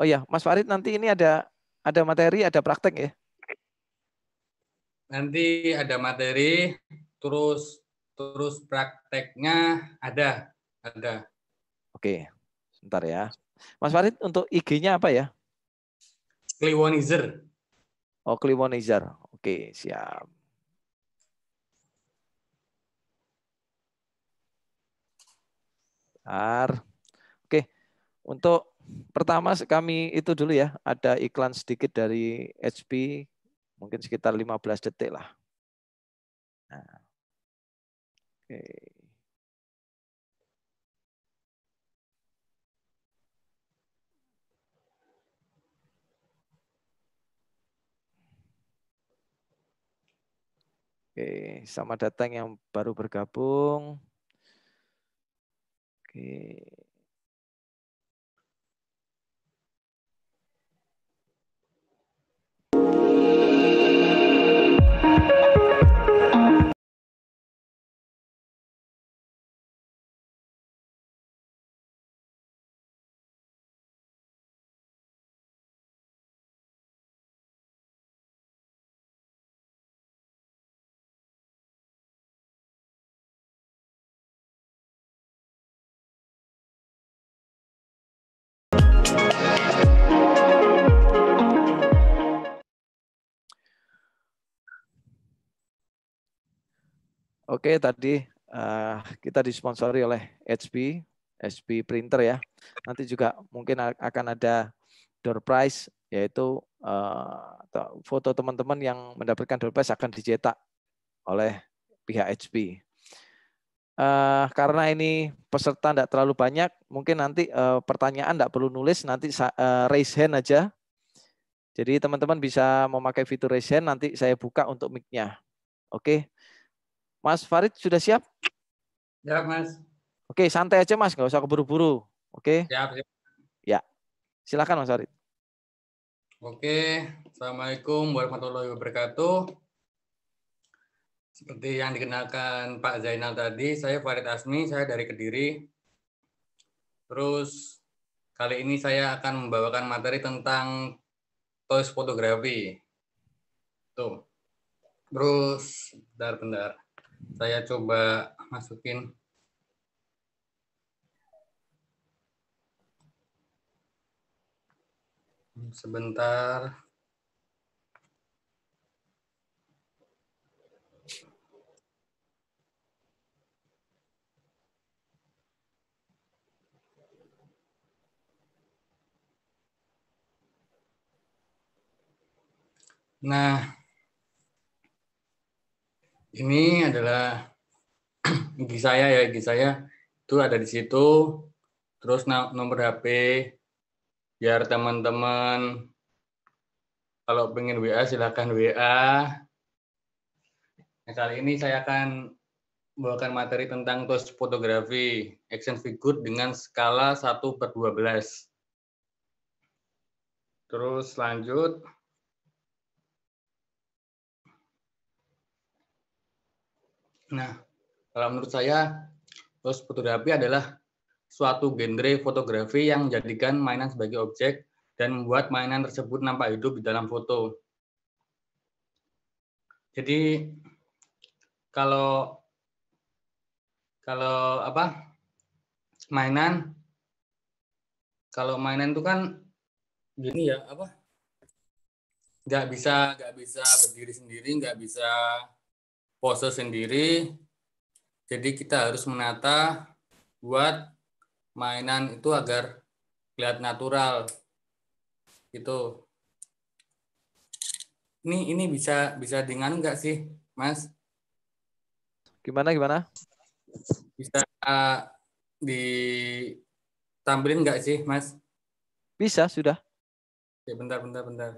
Oh ya, Mas Farid nanti ini ada ada materi, ada praktek ya? Nanti ada materi, terus terus prakteknya ada, ada. Oke, sebentar ya. Mas Farid untuk IG-nya apa ya? Kliwonizer. Oh, Kliwonizer. Oke, siap. Ar, Oke, untuk pertama kami itu dulu ya, ada iklan sedikit dari HP, mungkin sekitar 15 detik lah. Nah. Oke. Oke, sama datang yang baru bergabung. Oke. Oke, tadi uh, kita disponsori oleh HP, HP printer ya. Nanti juga mungkin akan ada door prize yaitu uh, foto teman-teman yang mendapatkan door prize akan dicetak oleh pihak HP. Uh, eh, karena ini peserta tidak terlalu banyak, mungkin nanti uh, pertanyaan tidak perlu nulis, nanti uh, raise hand aja. Jadi teman-teman bisa memakai fitur raise hand, nanti saya buka untuk mic-nya. Oke. Okay. Mas Farid sudah siap? Siap, ya, Mas. Oke, santai aja, Mas. Gak usah keburu-buru. Oke? Siap, siap. Ya. Silakan, Mas Farid. Oke, Assalamualaikum warahmatullahi wabarakatuh. Seperti yang dikenalkan Pak Zainal tadi, saya Farid Asmi, saya dari Kediri. Terus, kali ini saya akan membawakan materi tentang toys fotografi. Tuh. Terus, bentar-bentar saya coba masukin sebentar Nah, ini adalah gigi saya ya, gigi saya itu ada di situ. Terus nomor HP biar teman-teman kalau pengen WA silahkan WA. Nah, kali ini saya akan membawakan materi tentang tos fotografi action figure dengan skala 1 per 12. Terus lanjut. Nah, kalau menurut saya, terus fotografi adalah suatu genre fotografi yang menjadikan mainan sebagai objek dan membuat mainan tersebut nampak hidup di dalam foto. Jadi kalau kalau apa mainan kalau mainan itu kan gini ya apa nggak bisa nggak bisa berdiri sendiri nggak bisa pose sendiri. Jadi kita harus menata buat mainan itu agar lihat natural. Gitu. Ini ini bisa bisa dengan enggak sih, Mas? Gimana gimana? Bisa uh, ditampilin enggak sih, Mas? Bisa, sudah. Ya, bentar, bentar, bentar.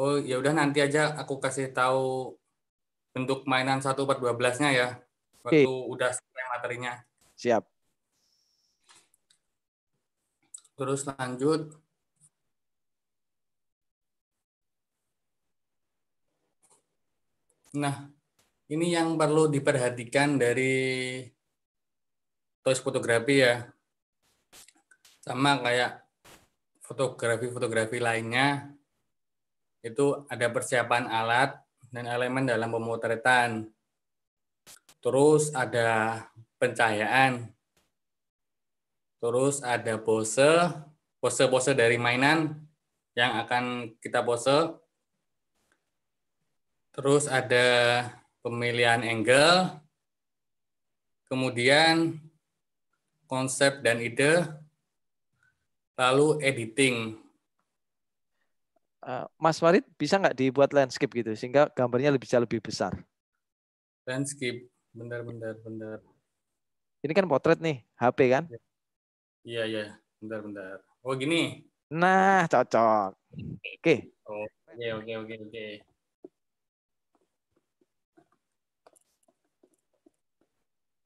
oh ya udah nanti aja aku kasih tahu bentuk mainan satu per dua belasnya ya waktu okay. udah selesai materinya siap terus lanjut nah ini yang perlu diperhatikan dari toys fotografi ya sama kayak fotografi-fotografi lainnya itu ada persiapan alat dan elemen dalam pemotretan. Terus ada pencahayaan. Terus ada pose, pose-pose dari mainan yang akan kita pose. Terus ada pemilihan angle. Kemudian konsep dan ide. Lalu editing Eh, Mas Farid bisa nggak dibuat landscape gitu sehingga gambarnya lebih bisa lebih besar? Landscape, benar-benar benar. Ini kan potret nih, HP kan? Iya iya, benar-benar. Iya. Oh gini. Nah cocok. Oke. Oh, oke oke oke oke.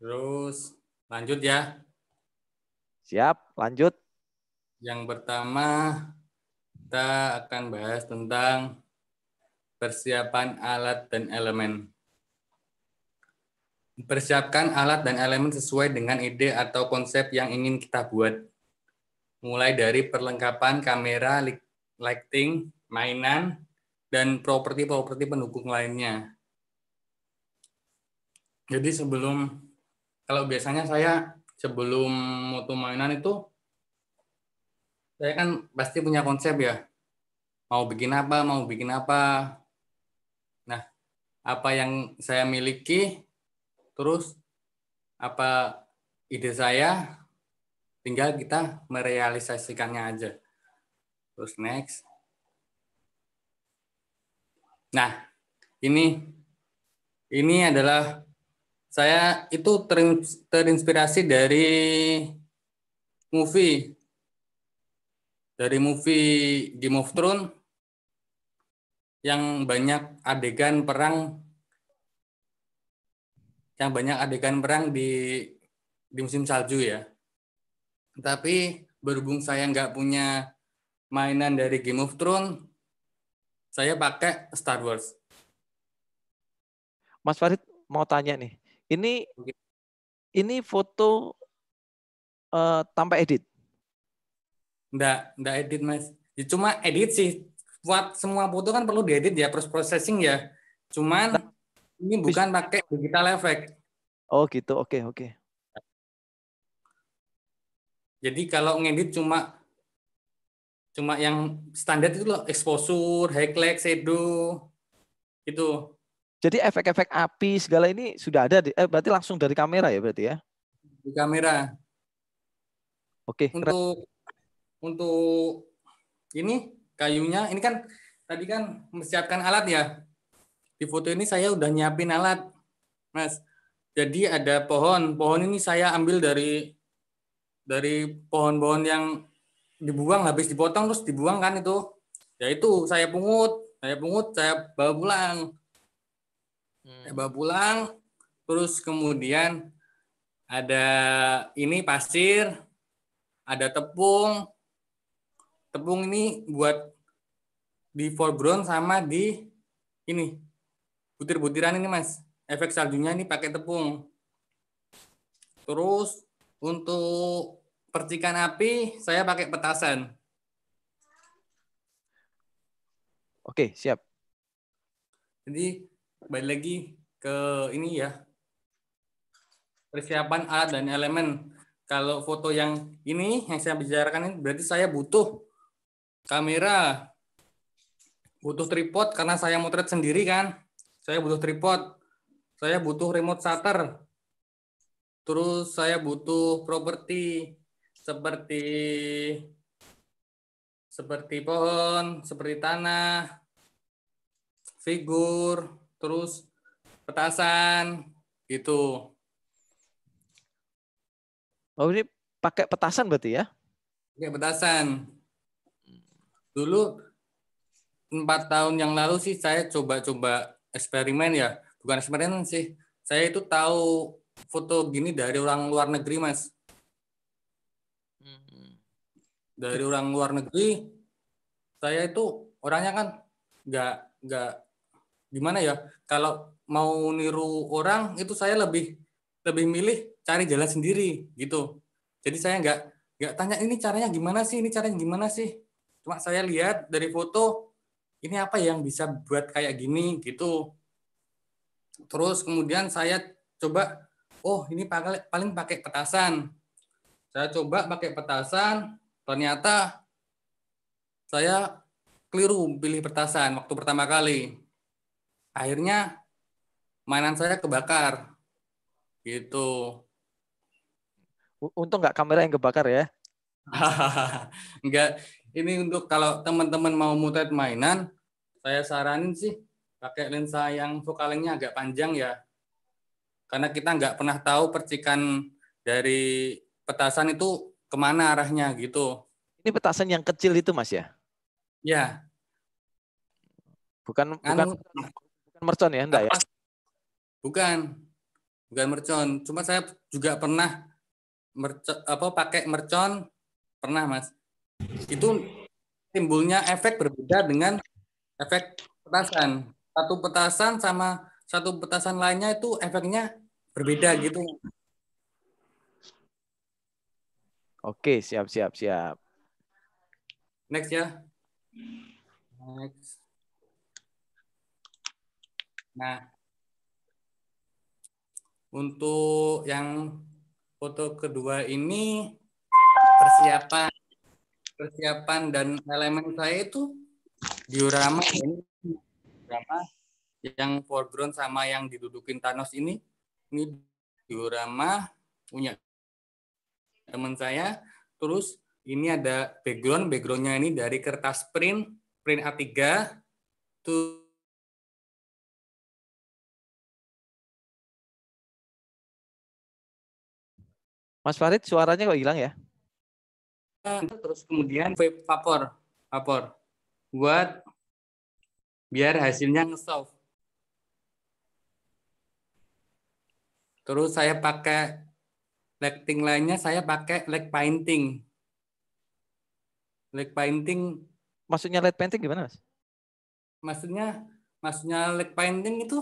Terus lanjut ya. Siap, lanjut. Yang pertama kita akan bahas tentang persiapan alat dan elemen. Persiapkan alat dan elemen sesuai dengan ide atau konsep yang ingin kita buat. Mulai dari perlengkapan kamera, lighting, mainan, dan properti-properti pendukung lainnya. Jadi sebelum, kalau biasanya saya sebelum mutu mainan itu saya kan pasti punya konsep ya mau bikin apa mau bikin apa nah apa yang saya miliki terus apa ide saya tinggal kita merealisasikannya aja terus next nah ini ini adalah saya itu terinspirasi dari movie dari movie Game of Thrones yang banyak adegan perang yang banyak adegan perang di di musim salju ya. Tapi berhubung saya nggak punya mainan dari Game of Thrones, saya pakai Star Wars. Mas Farid mau tanya nih, ini ini foto uh, tanpa edit? nggak nggak edit mas ya, cuma edit sih buat semua foto kan perlu diedit ya proses processing ya cuman nah, ini bukan pakai digital effect oh gitu oke okay, oke okay. jadi kalau ngedit cuma cuma yang standar itu loh exposure highlight shadow itu jadi efek-efek api segala ini sudah ada di, eh berarti langsung dari kamera ya berarti ya di kamera oke okay. untuk untuk ini kayunya ini kan tadi kan menyiapkan alat ya di foto ini saya udah nyiapin alat mas jadi ada pohon pohon ini saya ambil dari dari pohon-pohon yang dibuang habis dipotong terus dibuang kan itu ya itu saya pungut saya pungut saya bawa pulang hmm. saya bawa pulang terus kemudian ada ini pasir ada tepung tepung ini buat di foreground sama di ini butir-butiran ini mas efek saljunya ini pakai tepung terus untuk percikan api saya pakai petasan oke siap jadi balik lagi ke ini ya persiapan alat dan elemen kalau foto yang ini yang saya bicarakan ini berarti saya butuh kamera butuh tripod karena saya motret sendiri kan saya butuh tripod saya butuh remote shutter terus saya butuh properti seperti seperti pohon seperti tanah figur terus petasan gitu oh ini pakai petasan berarti ya pakai petasan dulu empat tahun yang lalu sih saya coba-coba eksperimen ya bukan eksperimen sih saya itu tahu foto gini dari orang luar negeri mas hmm. dari orang luar negeri saya itu orangnya kan nggak nggak gimana ya kalau mau niru orang itu saya lebih lebih milih cari jalan sendiri gitu jadi saya nggak nggak tanya ini caranya gimana sih ini caranya gimana sih Cuma saya lihat dari foto ini apa yang bisa buat kayak gini gitu. Terus kemudian saya coba, oh ini paling, pakai petasan. Saya coba pakai petasan, ternyata saya keliru pilih petasan waktu pertama kali. Akhirnya mainan saya kebakar. Gitu. Untung nggak kamera yang kebakar ya? nggak ini untuk kalau teman-teman mau mutet mainan, saya saranin sih pakai lensa yang fokalengnya agak panjang ya. Karena kita nggak pernah tahu percikan dari petasan itu kemana arahnya gitu. Ini petasan yang kecil itu mas ya? Ya. Bukan anu, bukan, mercon ya, enggak ya? Bukan, bukan mercon. Cuma saya juga pernah mercon, apa pakai mercon pernah mas itu timbulnya efek berbeda dengan efek petasan. Satu petasan sama satu petasan lainnya itu efeknya berbeda gitu. Oke, siap siap siap. Next ya. Next. Nah, untuk yang foto kedua ini persiapan persiapan dan elemen saya itu diorama ini diorama yang foreground sama yang didudukin Thanos ini ini diorama punya teman saya terus ini ada background backgroundnya ini dari kertas print print A3 tuh Mas Farid suaranya kok hilang ya? terus kemudian vapor vapor buat biar hasilnya ngesoft terus saya pakai lighting lainnya saya pakai light painting light painting maksudnya light painting gimana mas maksudnya maksudnya light painting itu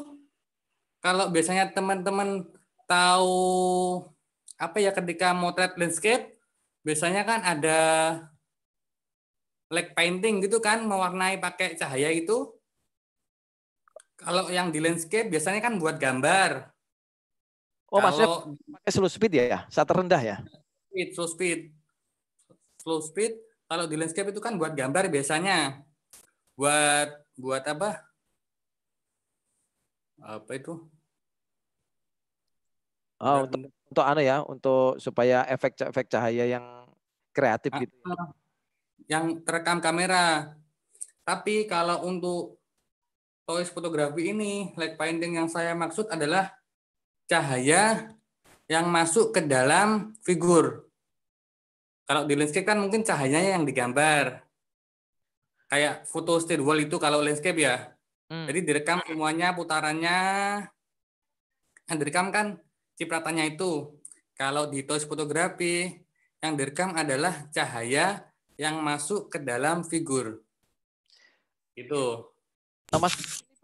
kalau biasanya teman-teman tahu apa ya ketika motret landscape biasanya kan ada leg painting gitu kan mewarnai pakai cahaya itu kalau yang di landscape biasanya kan buat gambar oh kalau maksudnya pakai slow speed ya saat rendah ya speed slow speed slow speed kalau di landscape itu kan buat gambar biasanya buat buat apa apa itu oh, untuk anu ya untuk supaya efek-efek cahaya yang kreatif gitu. Ya. Ah, yang terekam kamera. Tapi kalau untuk toys fotografi ini light painting yang saya maksud adalah cahaya yang masuk ke dalam figur. Kalau di landscape kan mungkin cahayanya yang digambar. Kayak foto state wall itu kalau landscape ya. Hmm. Jadi direkam semuanya putarannya. Yang nah, direkam kan cipratannya itu. Kalau di toys fotografi, yang direkam adalah cahaya yang masuk ke dalam figur. Itu. Nah, mas,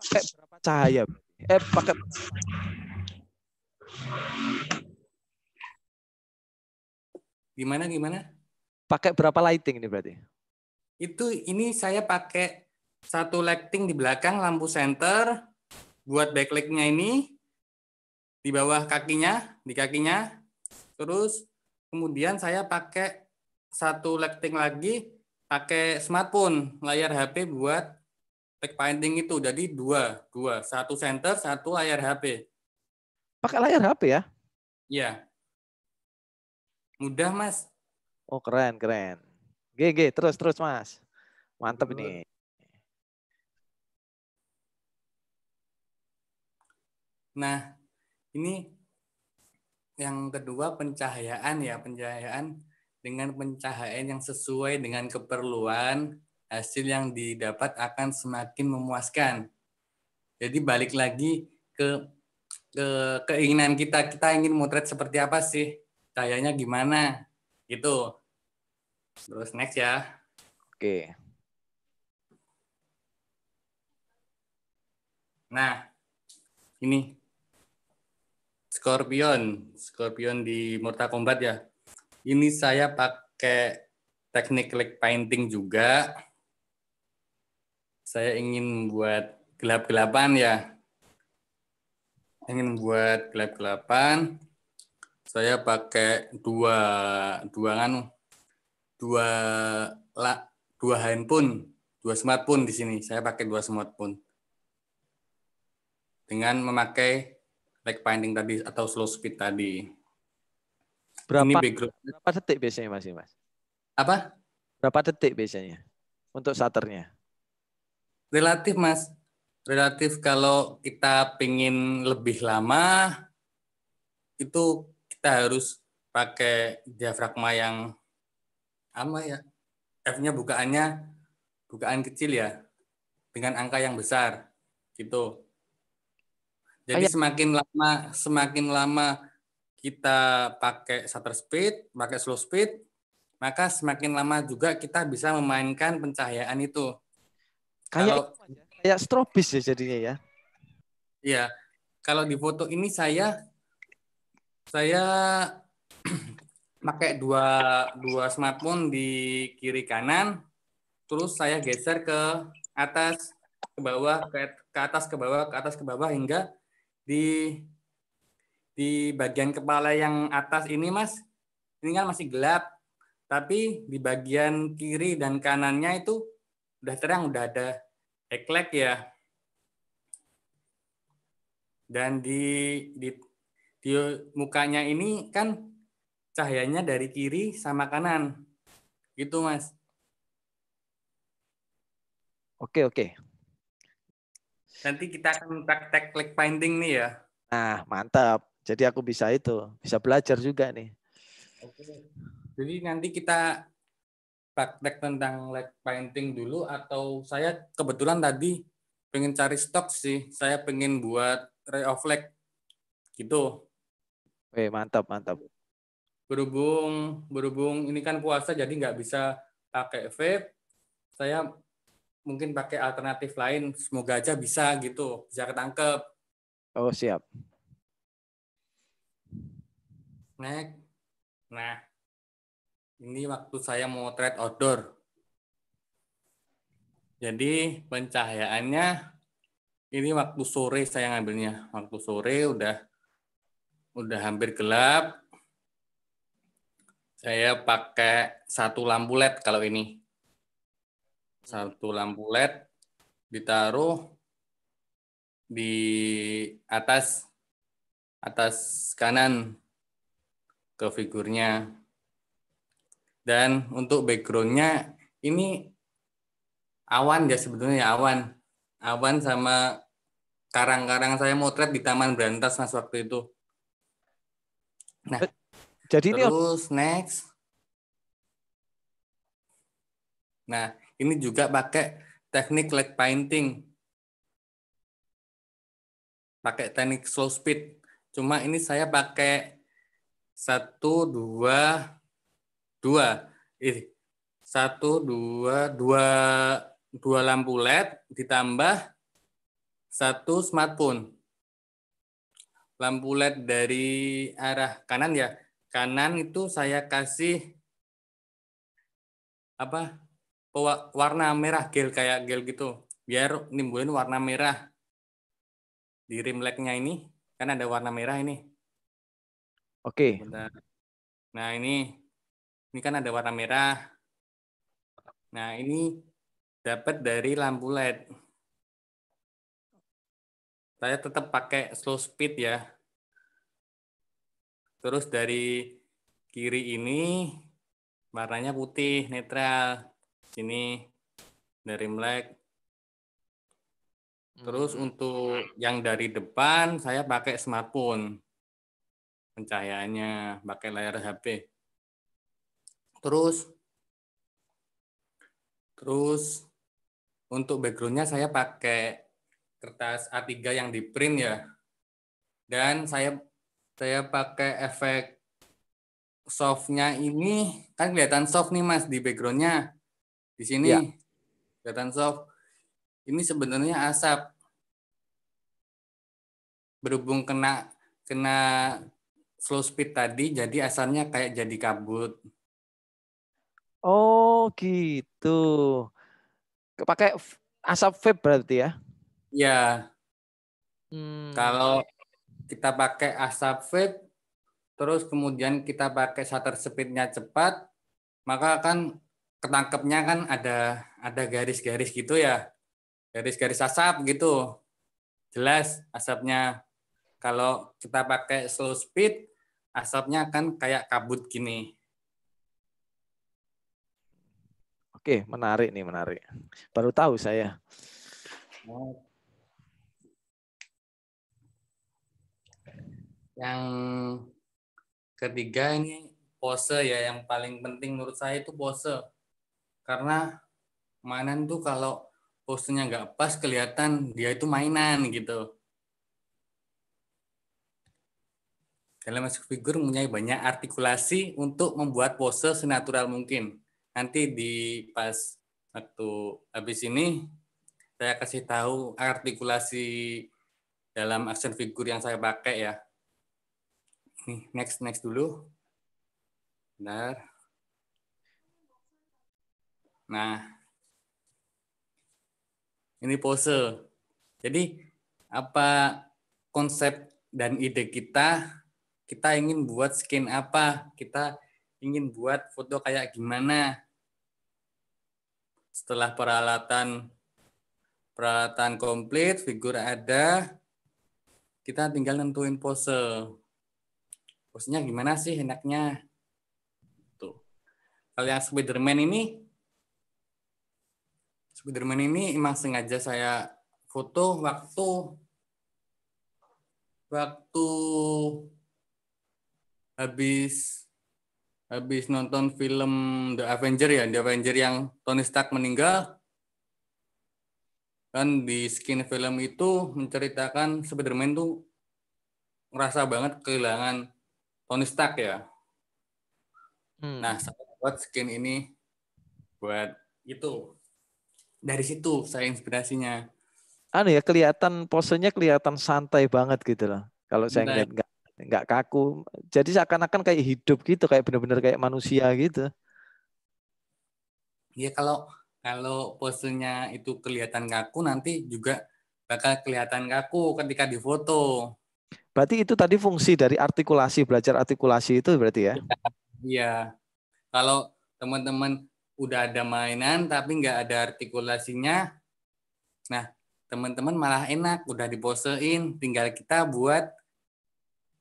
pakai berapa cahaya? Eh, pakai Gimana gimana? Pakai berapa lighting ini berarti? Itu ini saya pakai satu lighting di belakang lampu center buat backlightnya ini di bawah kakinya, di kakinya. Terus kemudian saya pakai satu lighting lagi pakai smartphone, layar HP buat tag painting itu. Jadi dua, dua, satu center, satu layar HP. Pakai layar HP ya? Iya. Mudah, Mas. Oh, keren, keren. GG, terus, terus, Mas. Mantap ini. Nah, ini yang kedua pencahayaan ya, pencahayaan dengan pencahayaan yang sesuai dengan keperluan, hasil yang didapat akan semakin memuaskan. Jadi balik lagi ke ke keinginan kita, kita ingin motret seperti apa sih? Cahayanya gimana? Gitu. Terus next ya. Oke. Nah, ini Scorpion, Scorpion di Mortal Kombat ya. Ini saya pakai teknik leg painting juga. Saya ingin buat gelap-gelapan ya. Ingin buat gelap-gelapan. Saya pakai dua dua kan dua la, dua handphone, dua smartphone di sini. Saya pakai dua smartphone. Dengan memakai Like finding tadi atau slow speed tadi. Berapa, ini berapa detik biasanya masih, Mas? Apa? Berapa detik biasanya untuk shutternya? Relatif Mas. Relatif kalau kita pingin lebih lama, itu kita harus pakai diafragma yang apa ya? F-nya bukaannya bukaan kecil ya dengan angka yang besar gitu. Jadi Ayah. semakin lama semakin lama kita pakai shutter speed, pakai slow speed, maka semakin lama juga kita bisa memainkan pencahayaan itu. Kayak kalau, itu kayak strobis ya jadinya ya. Iya. Kalau di foto ini saya saya pakai dua dua smartphone di kiri kanan, terus saya geser ke atas ke bawah ke, ke atas ke bawah ke atas ke bawah hingga di di bagian kepala yang atas ini Mas, ini kan masih gelap, tapi di bagian kiri dan kanannya itu udah terang, udah ada eklek ya. Dan di, di, di mukanya ini kan cahayanya dari kiri sama kanan. Gitu, Mas. Oke, oke. Nanti kita akan praktek click finding nih ya. Nah, mantap. Jadi aku bisa itu, bisa belajar juga nih. Oke. Jadi nanti kita praktek tentang click painting dulu atau saya kebetulan tadi pengen cari stok sih. Saya pengen buat ray of leg gitu. Oke, mantap, mantap. Berhubung berhubung ini kan puasa jadi nggak bisa pakai vape. Saya mungkin pakai alternatif lain semoga aja bisa gitu bisa ketangkep oh siap next nah ini waktu saya mau trade outdoor jadi pencahayaannya ini waktu sore saya ngambilnya waktu sore udah udah hampir gelap saya pakai satu lampu led kalau ini satu lampu LED ditaruh di atas atas kanan ke figurnya. Dan untuk backgroundnya ini awan ya sebetulnya ya, awan. Awan sama karang-karang saya motret di Taman Berantas mas waktu itu. Nah, jadi terus ini... next. Nah, ini juga pakai teknik leg painting. Pakai teknik slow speed. Cuma ini saya pakai satu dua dua ini satu dua dua dua lampu led ditambah satu smartphone lampu led dari arah kanan ya kanan itu saya kasih apa warna merah gel kayak gel gitu biar nimbulin warna merah di rimleknya ini kan ada warna merah ini oke okay. nah ini ini kan ada warna merah nah ini dapat dari lampu led saya tetap pakai slow speed ya terus dari kiri ini warnanya putih netral ini dari Imlek. Terus hmm. untuk yang dari depan saya pakai smartphone. Pencahayaannya pakai layar HP. Terus terus untuk backgroundnya saya pakai kertas A3 yang di print ya. Dan saya saya pakai efek softnya ini kan kelihatan soft nih mas di backgroundnya di sini, ya. soft. Ini sebenarnya asap. Berhubung kena kena slow speed tadi, jadi asalnya kayak jadi kabut. Oh gitu. Pakai asap vape berarti ya? Ya. Hmm. Kalau kita pakai asap vape, terus kemudian kita pakai shutter speednya cepat, maka akan ketangkepnya kan ada ada garis-garis gitu ya garis-garis asap gitu jelas asapnya kalau kita pakai slow speed asapnya kan kayak kabut gini oke menarik nih menarik baru tahu saya yang ketiga ini pose ya yang paling penting menurut saya itu pose karena mainan tuh kalau posenya nggak pas kelihatan dia itu mainan gitu. masuk figure mempunyai banyak artikulasi untuk membuat pose senatural mungkin. Nanti di pas waktu habis ini saya kasih tahu artikulasi dalam action figure yang saya pakai ya. Nih, next next dulu. Benar. Nah, ini pose. Jadi apa konsep dan ide kita? Kita ingin buat skin apa? Kita ingin buat foto kayak gimana? Setelah peralatan peralatan komplit, figur ada, kita tinggal nentuin pose. Posenya gimana sih enaknya? Tuh. Kalau yang Spiderman ini Spiderman ini emang sengaja saya foto waktu waktu habis habis nonton film The Avenger ya, The Avenger yang Tony Stark meninggal kan di skin film itu menceritakan Spiderman tuh ngerasa banget kehilangan Tony Stark ya. Hmm. Nah, saya buat skin ini buat itu dari situ saya inspirasinya anu ya kelihatan posenya kelihatan santai banget gitu loh kalau saya ngeliat nggak nggak kaku jadi seakan-akan kayak hidup gitu kayak benar-benar kayak manusia gitu Iya kalau kalau posenya itu kelihatan kaku nanti juga bakal kelihatan kaku ketika difoto berarti itu tadi fungsi dari artikulasi belajar artikulasi itu berarti ya iya, iya. kalau teman-teman udah ada mainan tapi nggak ada artikulasinya. Nah, teman-teman malah enak, udah diposein, tinggal kita buat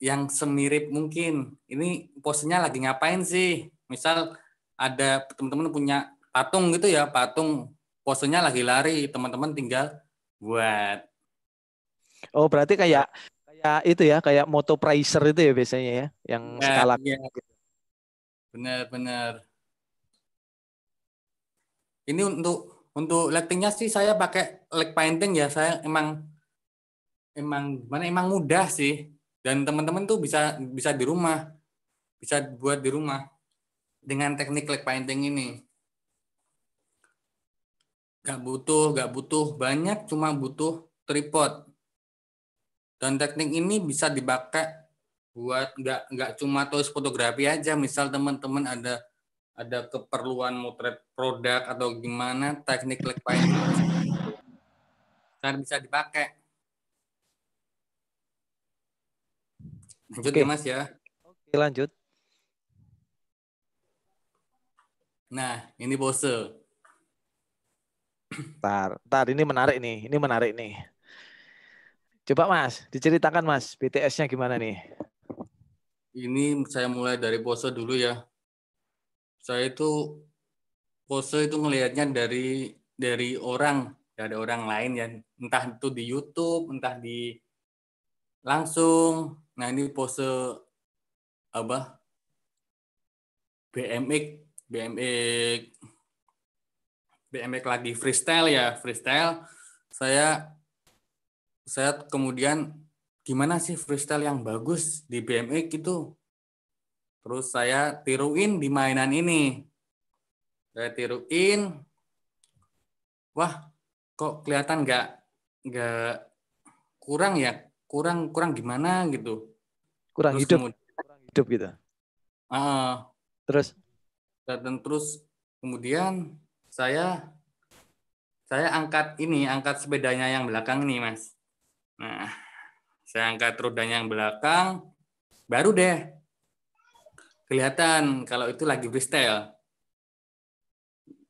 yang semirip mungkin. Ini posenya lagi ngapain sih? Misal ada teman-teman punya patung gitu ya, patung posenya lagi lari, teman-teman tinggal buat. Oh, berarti kayak kayak itu ya, kayak moto pricer itu ya biasanya ya, yang nah, skala. Iya. Benar, benar. Ini untuk untuk lightingnya sih saya pakai light painting ya. Saya emang emang mana emang mudah sih. Dan teman-teman tuh bisa bisa di rumah. Bisa buat di rumah dengan teknik light painting ini. Gak butuh, gak butuh banyak, cuma butuh tripod. Dan teknik ini bisa dipakai buat nggak nggak cuma tos fotografi aja misal teman-teman ada ada keperluan motret produk atau gimana teknik leg binding kan bisa dipakai. Lanjut okay. ya Mas ya. Oke, lanjut. Nah, ini pose. Tar, tar ini menarik nih, ini menarik nih. Coba Mas, diceritakan Mas, BTS-nya gimana nih? Ini saya mulai dari pose dulu ya saya itu pose itu ngelihatnya dari dari orang dari orang lain ya entah itu di YouTube entah di langsung nah ini pose apa BMX BMX BMX lagi freestyle ya freestyle saya saya kemudian gimana sih freestyle yang bagus di BMX itu Terus saya tiruin di mainan ini. Saya tiruin. Wah, kok kelihatan nggak nggak kurang ya? Kurang kurang gimana gitu? Kurang terus hidup. Kemudian, kurang hidup gitu. Uh, terus dan terus kemudian saya saya angkat ini, angkat sepedanya yang belakang nih, Mas. Nah, saya angkat rodanya yang belakang, baru deh kelihatan kalau itu lagi freestyle.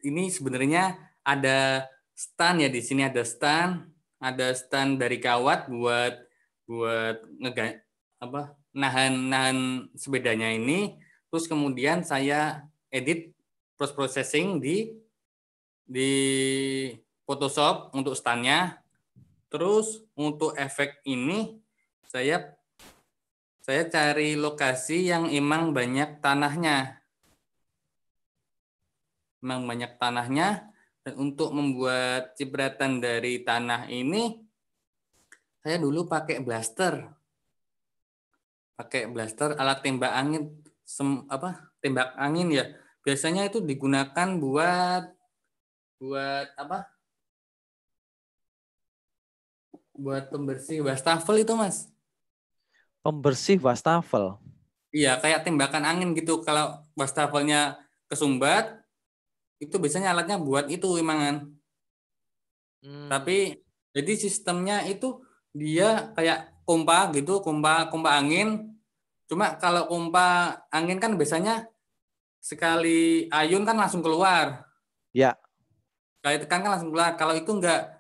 Ini sebenarnya ada stand ya di sini ada stand, ada stand dari kawat buat buat ngega apa nahan nahan sepedanya ini. Terus kemudian saya edit post processing di di Photoshop untuk standnya. Terus untuk efek ini saya saya cari lokasi yang emang banyak tanahnya. Emang banyak tanahnya. Dan untuk membuat cipratan dari tanah ini, saya dulu pakai blaster. Pakai blaster alat tembak angin. Sem, apa tembak angin ya biasanya itu digunakan buat buat apa buat pembersih wastafel itu mas pembersih wastafel. Iya, kayak tembakan angin gitu. Kalau wastafelnya kesumbat, itu biasanya alatnya buat itu emangan. Hmm. Tapi jadi sistemnya itu dia kayak kompa gitu, kompa kompa angin. Cuma kalau kompa angin kan biasanya sekali ayun kan langsung keluar. Ya. Kali tekan kan langsung keluar. Kalau itu enggak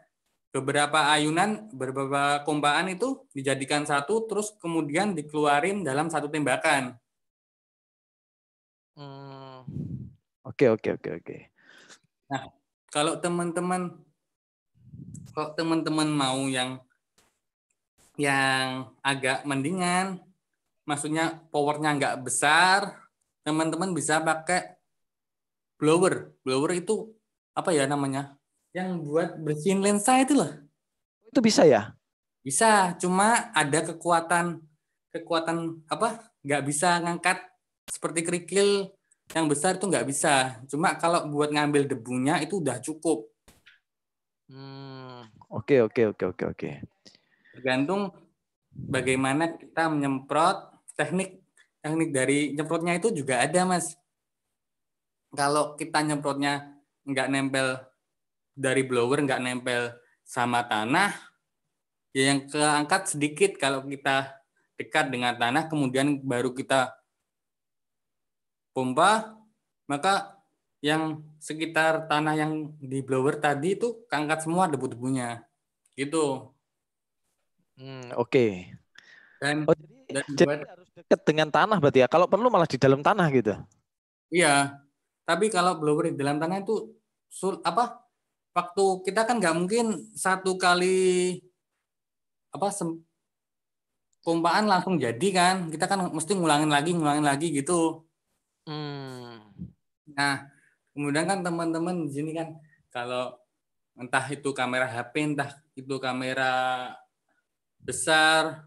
beberapa ayunan, beberapa kombaan itu dijadikan satu, terus kemudian dikeluarin dalam satu tembakan. Hmm. Oke, oke, oke, oke. Nah, kalau teman-teman, kalau teman-teman mau yang yang agak mendingan, maksudnya powernya nggak besar, teman-teman bisa pakai blower. Blower itu apa ya namanya? yang buat bersihin lensa itu loh. Itu bisa ya? Bisa, cuma ada kekuatan kekuatan apa? Nggak bisa ngangkat seperti kerikil yang besar itu nggak bisa. Cuma kalau buat ngambil debunya itu udah cukup. Hmm, oke oke oke oke oke. Tergantung bagaimana kita menyemprot teknik teknik dari nyemprotnya itu juga ada mas. Kalau kita nyemprotnya nggak nempel dari blower nggak nempel sama tanah, ya yang keangkat sedikit kalau kita dekat dengan tanah, kemudian baru kita pompa, maka yang sekitar tanah yang di blower tadi itu keangkat semua debu-debunya. Gitu. Hmm, oke. Okay. Dan, oh, jadi, dan jadi buat, harus dekat dengan tanah berarti ya. Kalau perlu malah di dalam tanah gitu. Iya. Tapi kalau blower di dalam tanah itu apa? waktu kita kan nggak mungkin satu kali apa sem, pompaan langsung jadi kan kita kan mesti ngulangin lagi ngulangin lagi gitu hmm. nah kemudian kan teman-teman di sini kan kalau entah itu kamera HP entah itu kamera besar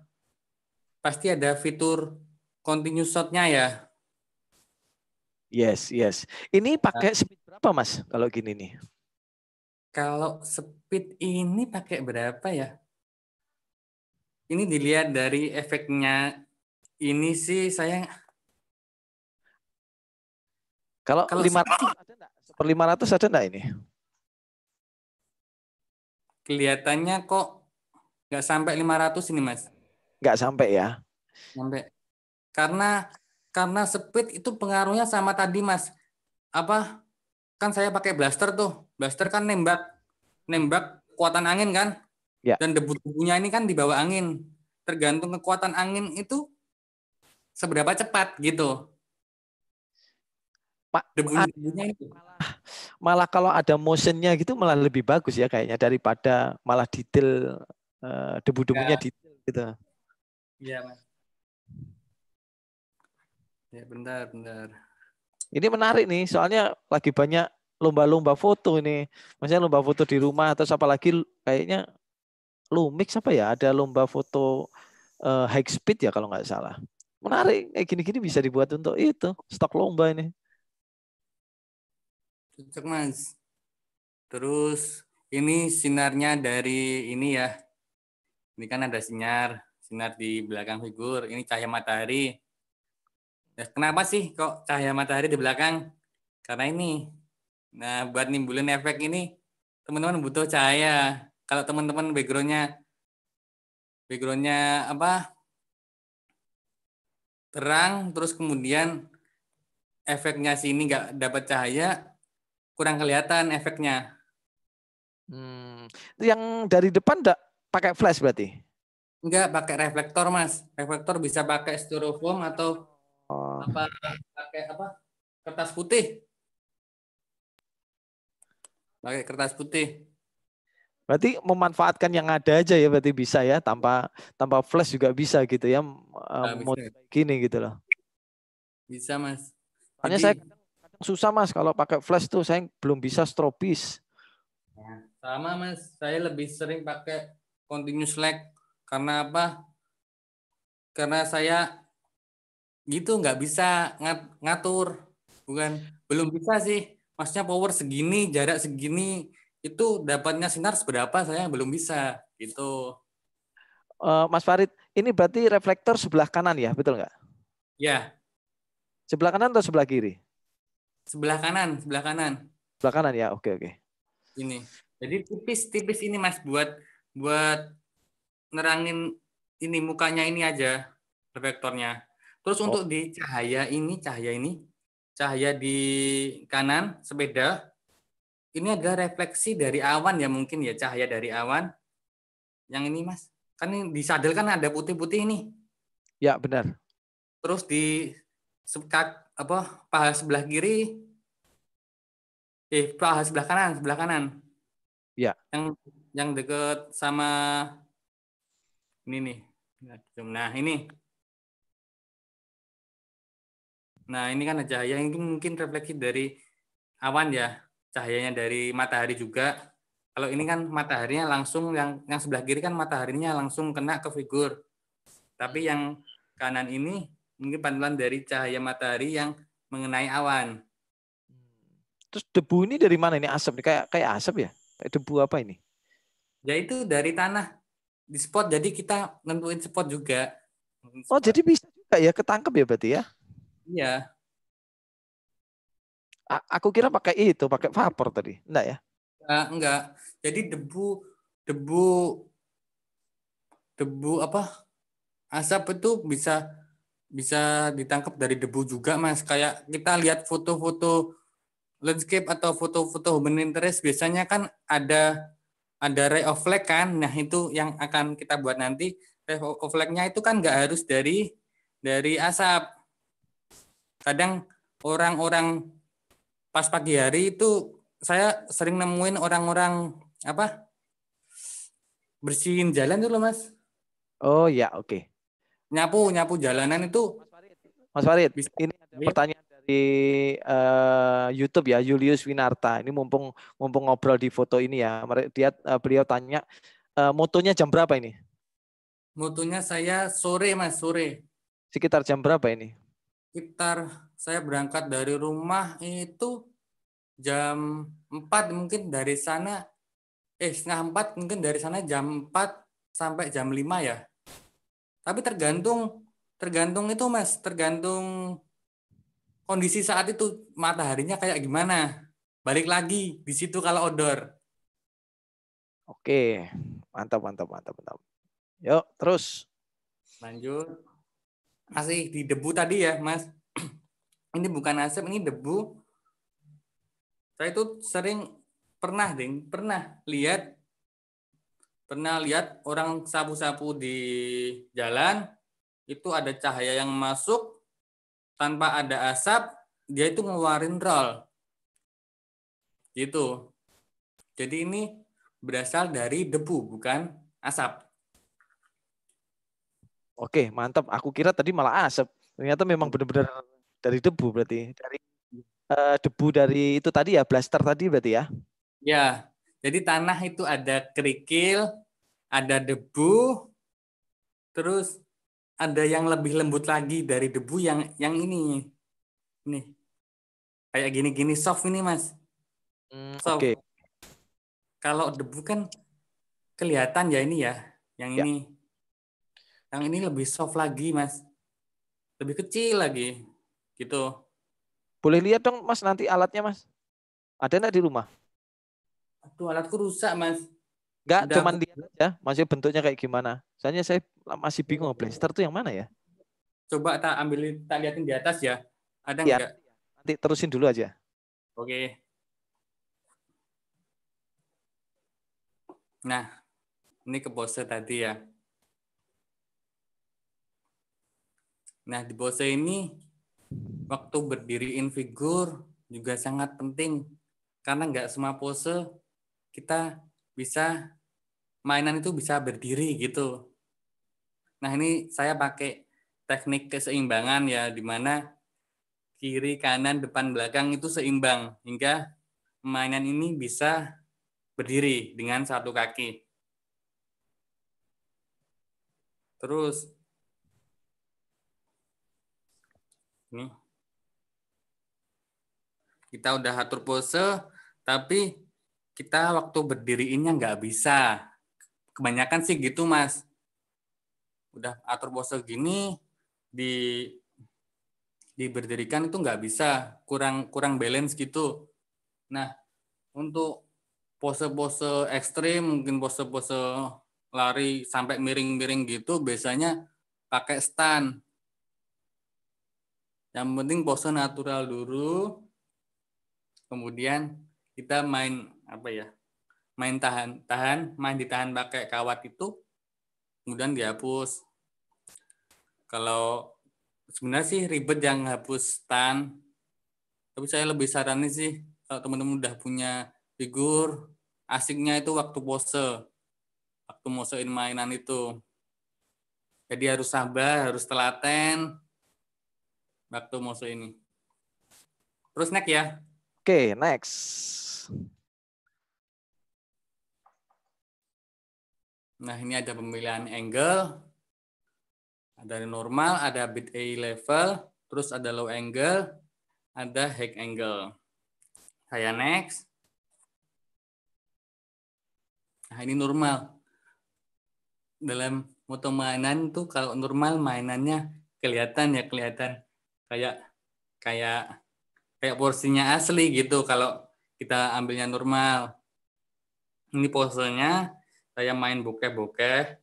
pasti ada fitur continuous shotnya ya Yes, yes. Ini pakai nah. speed berapa, Mas? Kalau gini nih. Kalau speed ini pakai berapa ya? Ini dilihat dari efeknya. Ini sih saya kalau, kalau 500 kalau... ada enggak? Per 500 ada enggak ini? Kelihatannya kok nggak sampai 500 ini, Mas. Nggak sampai ya. Sampai. Karena karena speed itu pengaruhnya sama tadi, Mas. Apa kan saya pakai blaster tuh. Blaster kan nembak nembak kekuatan angin kan? Ya. Dan debu-debunya ini kan dibawa angin. Tergantung kekuatan angin itu seberapa cepat gitu. Pak debu debunya itu. Malah, kalau ada motionnya gitu malah lebih bagus ya kayaknya daripada malah detail uh, debu-debunya ya. detail gitu. Iya, Mas. Ya, benar benar ini menarik nih, soalnya lagi banyak lomba-lomba foto ini. Maksudnya lomba foto di rumah atau apalagi kayaknya Lumix apa ya? Ada lomba foto uh, high speed ya kalau nggak salah. Menarik, kayak gini-gini bisa dibuat untuk itu, stok lomba ini. Cocok mas. Terus ini sinarnya dari ini ya. Ini kan ada sinar, sinar di belakang figur. Ini cahaya matahari. Ya, kenapa sih kok cahaya matahari di belakang? Karena ini. Nah, buat nimbulin efek ini, teman-teman butuh cahaya. Kalau teman-teman backgroundnya backgroundnya apa terang, terus kemudian efeknya sini nggak dapat cahaya, kurang kelihatan efeknya. Hmm. Yang dari depan enggak pakai flash berarti? Enggak, pakai reflektor, Mas. Reflektor bisa pakai styrofoam atau Oh. Apa pakai apa? Kertas putih. Pakai kertas putih. Berarti memanfaatkan yang ada aja ya berarti bisa ya tanpa tanpa flash juga bisa gitu ya nah, gini gitu loh. Bisa, Mas. Hanya saya susah Mas kalau pakai flash tuh saya belum bisa stropis ya, Sama Mas, saya lebih sering pakai continuous lag karena apa? Karena saya gitu nggak bisa ngat ngatur bukan belum bisa sih maksudnya power segini jarak segini itu dapatnya sinar seberapa saya belum bisa gitu uh, Mas Farid ini berarti reflektor sebelah kanan ya betul nggak ya sebelah kanan atau sebelah kiri sebelah kanan sebelah kanan sebelah kanan ya oke oke ini jadi tipis-tipis ini mas buat buat nerangin ini mukanya ini aja reflektornya Terus oh. untuk di cahaya ini, cahaya ini, cahaya di kanan sepeda ini adalah refleksi dari awan ya mungkin ya cahaya dari awan. Yang ini Mas, kan ini di sadel kan ada putih-putih ini. Ya, benar. Terus di sekat apa paha sebelah kiri eh paha sebelah kanan, sebelah kanan. Ya. Yang yang deket sama ini nih. Nah, ini Nah, ini kan cahaya ini mungkin refleksi dari awan ya, cahayanya dari matahari juga. Kalau ini kan mataharinya langsung yang yang sebelah kiri kan mataharinya langsung kena ke figur. Tapi yang kanan ini mungkin pantulan dari cahaya matahari yang mengenai awan. Terus debu ini dari mana ini asap? nih Kayak kayak asap ya? Kayak debu apa ini? Ya itu dari tanah di spot. Jadi kita nentuin spot juga. Oh, spot. jadi bisa juga ya ketangkep ya berarti ya? Iya. A aku kira pakai itu, pakai vapor tadi. Enggak ya? Enggak, enggak. Jadi debu debu debu apa? Asap itu bisa bisa ditangkap dari debu juga, Mas. Kayak kita lihat foto-foto landscape atau foto-foto human interest biasanya kan ada ada ray of light kan. Nah, itu yang akan kita buat nanti. Ray of light-nya itu kan nggak harus dari dari asap kadang orang-orang pas pagi hari itu saya sering nemuin orang-orang apa bersihin jalan dulu mas oh ya oke okay. nyapu nyapu jalanan itu mas Farid bisa, ini ada pertanyaan dari uh, YouTube ya Julius Winarta ini mumpung mumpung ngobrol di foto ini ya dia uh, beliau tanya uh, motonya jam berapa ini motonya saya sore mas sore sekitar jam berapa ini sekitar saya berangkat dari rumah itu jam 4 mungkin dari sana eh setengah 4 mungkin dari sana jam 4 sampai jam 5 ya. Tapi tergantung tergantung itu Mas, tergantung kondisi saat itu mataharinya kayak gimana. Balik lagi di situ kalau odor. Oke, mantap mantap mantap mantap. Yuk, terus lanjut masih di debu tadi ya, Mas. ini bukan asap, ini debu. Saya itu sering pernah, Ding, pernah lihat pernah lihat orang sapu-sapu di jalan itu ada cahaya yang masuk tanpa ada asap dia itu ngeluarin roll gitu jadi ini berasal dari debu bukan asap Oke, mantap. Aku kira tadi malah asap. Ternyata memang benar-benar dari debu berarti. Dari uh, debu dari itu tadi ya, blaster tadi berarti ya. Ya. Jadi tanah itu ada kerikil, ada debu, terus ada yang lebih lembut lagi dari debu yang yang ini. Nih. Kayak gini-gini soft ini, Mas. Hmm, soft. Oke. Okay. Kalau debu kan kelihatan ya ini ya, yang ya. ini yang ini lebih soft lagi, Mas. Lebih kecil lagi. Gitu. Boleh lihat dong, Mas, nanti alatnya, Mas. Ada nggak di rumah? Aduh, alatku rusak, Mas. Enggak, cuman aku... lihat aja. Masih bentuknya kayak gimana. Soalnya saya masih bingung, iya. blaster tuh yang mana ya? Coba tak ambilin, tak liatin di atas ya. Ada ya, enggak? Nanti terusin dulu aja. Oke. Nah, ini ke pose tadi ya. Nah, di Bose ini waktu berdiriin figur juga sangat penting karena nggak semua pose kita bisa mainan itu bisa berdiri gitu. Nah, ini saya pakai teknik keseimbangan ya di mana kiri, kanan, depan, belakang itu seimbang hingga mainan ini bisa berdiri dengan satu kaki. Terus Ini Kita udah atur pose, tapi kita waktu berdiriinnya nggak bisa. Kebanyakan sih gitu, Mas. Udah atur pose gini, di diberdirikan itu nggak bisa, kurang kurang balance gitu. Nah, untuk pose-pose ekstrim, mungkin pose-pose lari sampai miring-miring gitu, biasanya pakai stand. Yang penting pose natural dulu. Kemudian kita main apa ya? Main tahan, tahan, main ditahan pakai kawat itu. Kemudian dihapus. Kalau sebenarnya sih ribet yang hapus tan. Tapi saya lebih saranin sih kalau teman-teman udah punya figur, asiknya itu waktu pose. Waktu mosein mainan itu. Jadi harus sabar, harus telaten, waktu musuh ini. Terus next ya. Oke, okay, next. Nah, ini ada pemilihan angle. Ada normal, ada bit A level, terus ada low angle, ada high angle. Saya next. Nah, ini normal. Dalam foto mainan tuh kalau normal mainannya kelihatan ya kelihatan kayak kayak kayak porsinya asli gitu kalau kita ambilnya normal. Ini posenya saya main bokeh-bokeh.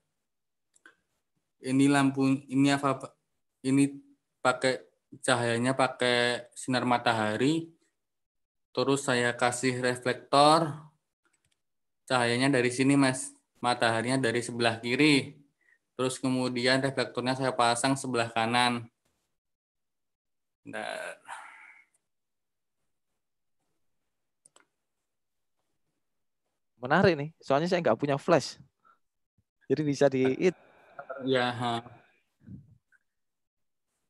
Ini lampu ini apa ini pakai cahayanya pakai sinar matahari. Terus saya kasih reflektor. Cahayanya dari sini, Mas. Mataharinya dari sebelah kiri. Terus kemudian reflektornya saya pasang sebelah kanan. Bentar. Menarik nih, soalnya saya nggak punya flash. Jadi bisa di it. Ya,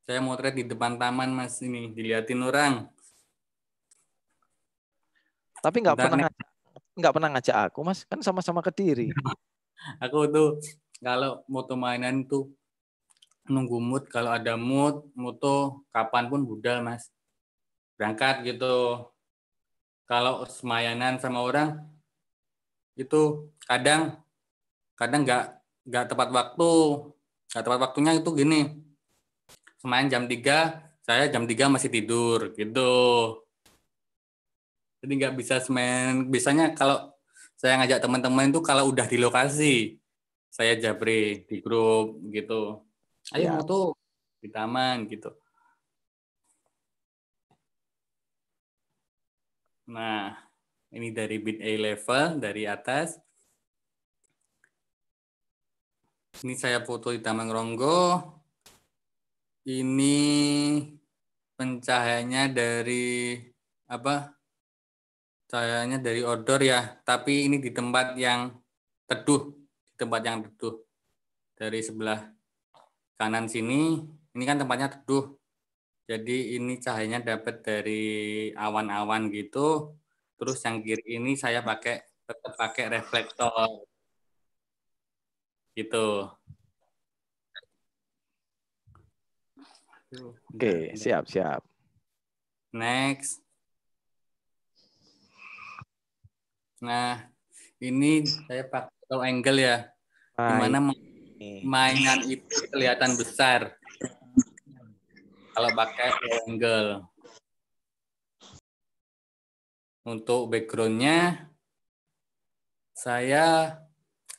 Saya motret di depan taman Mas ini, diliatin orang. Tapi nggak pernah ngajak, nggak pernah ngajak aku Mas, kan sama-sama ke Kediri. aku tuh kalau moto mainan tuh nunggu mood kalau ada mood moto kapan pun budal mas berangkat gitu kalau semayanan sama orang itu kadang kadang nggak nggak tepat waktu nggak tepat waktunya itu gini semayan jam 3 saya jam 3 masih tidur gitu jadi nggak bisa semain biasanya kalau saya ngajak teman-teman itu kalau udah di lokasi saya jabri di grup gitu ayo ya. di taman gitu nah ini dari bit A level dari atas ini saya foto di Taman Ronggo ini pencahayaannya dari apa cahayanya dari outdoor ya, tapi ini di tempat yang teduh, di tempat yang teduh dari sebelah kanan sini ini kan tempatnya teduh jadi ini cahayanya dapat dari awan-awan gitu terus yang kiri ini saya pakai tetap pakai reflektor gitu Oke, siap, siap. Next. Nah, ini saya pakai low angle ya. Dimana mainan itu kelihatan besar kalau pakai angle Untuk backgroundnya saya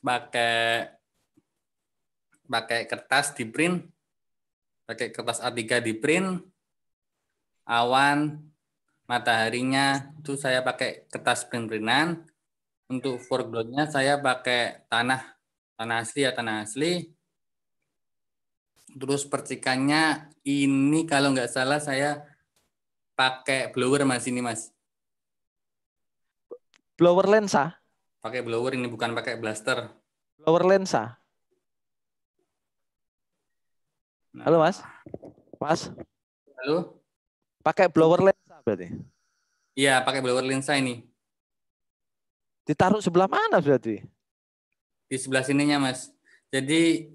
pakai pakai kertas di print, pakai kertas A3 di print, awan mataharinya itu saya pakai kertas print-printan. Untuk foregroundnya saya pakai tanah tanah asli ya tanah asli terus percikannya ini kalau nggak salah saya pakai blower mas ini mas blower lensa pakai blower ini bukan pakai blaster blower lensa nah. halo mas mas halo pakai blower lensa berarti iya pakai blower lensa ini ditaruh sebelah mana berarti di sebelah sininya mas. Jadi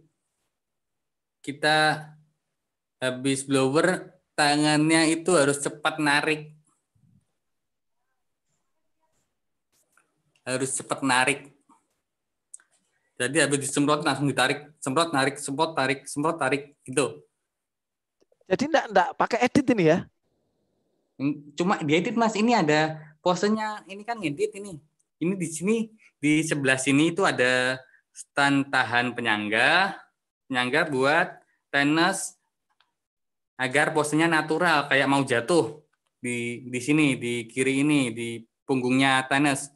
kita habis blower tangannya itu harus cepat narik. Harus cepat narik. Jadi habis disemprot langsung ditarik, semprot narik, semprot tarik, semprot tarik gitu. Jadi enggak enggak pakai edit ini ya? Cuma diedit Mas, ini ada posenya ini kan ngedit ini ini di sini di sebelah sini itu ada stand tahan penyangga, penyangga buat tenis agar posenya natural kayak mau jatuh di di sini di kiri ini di punggungnya tenis.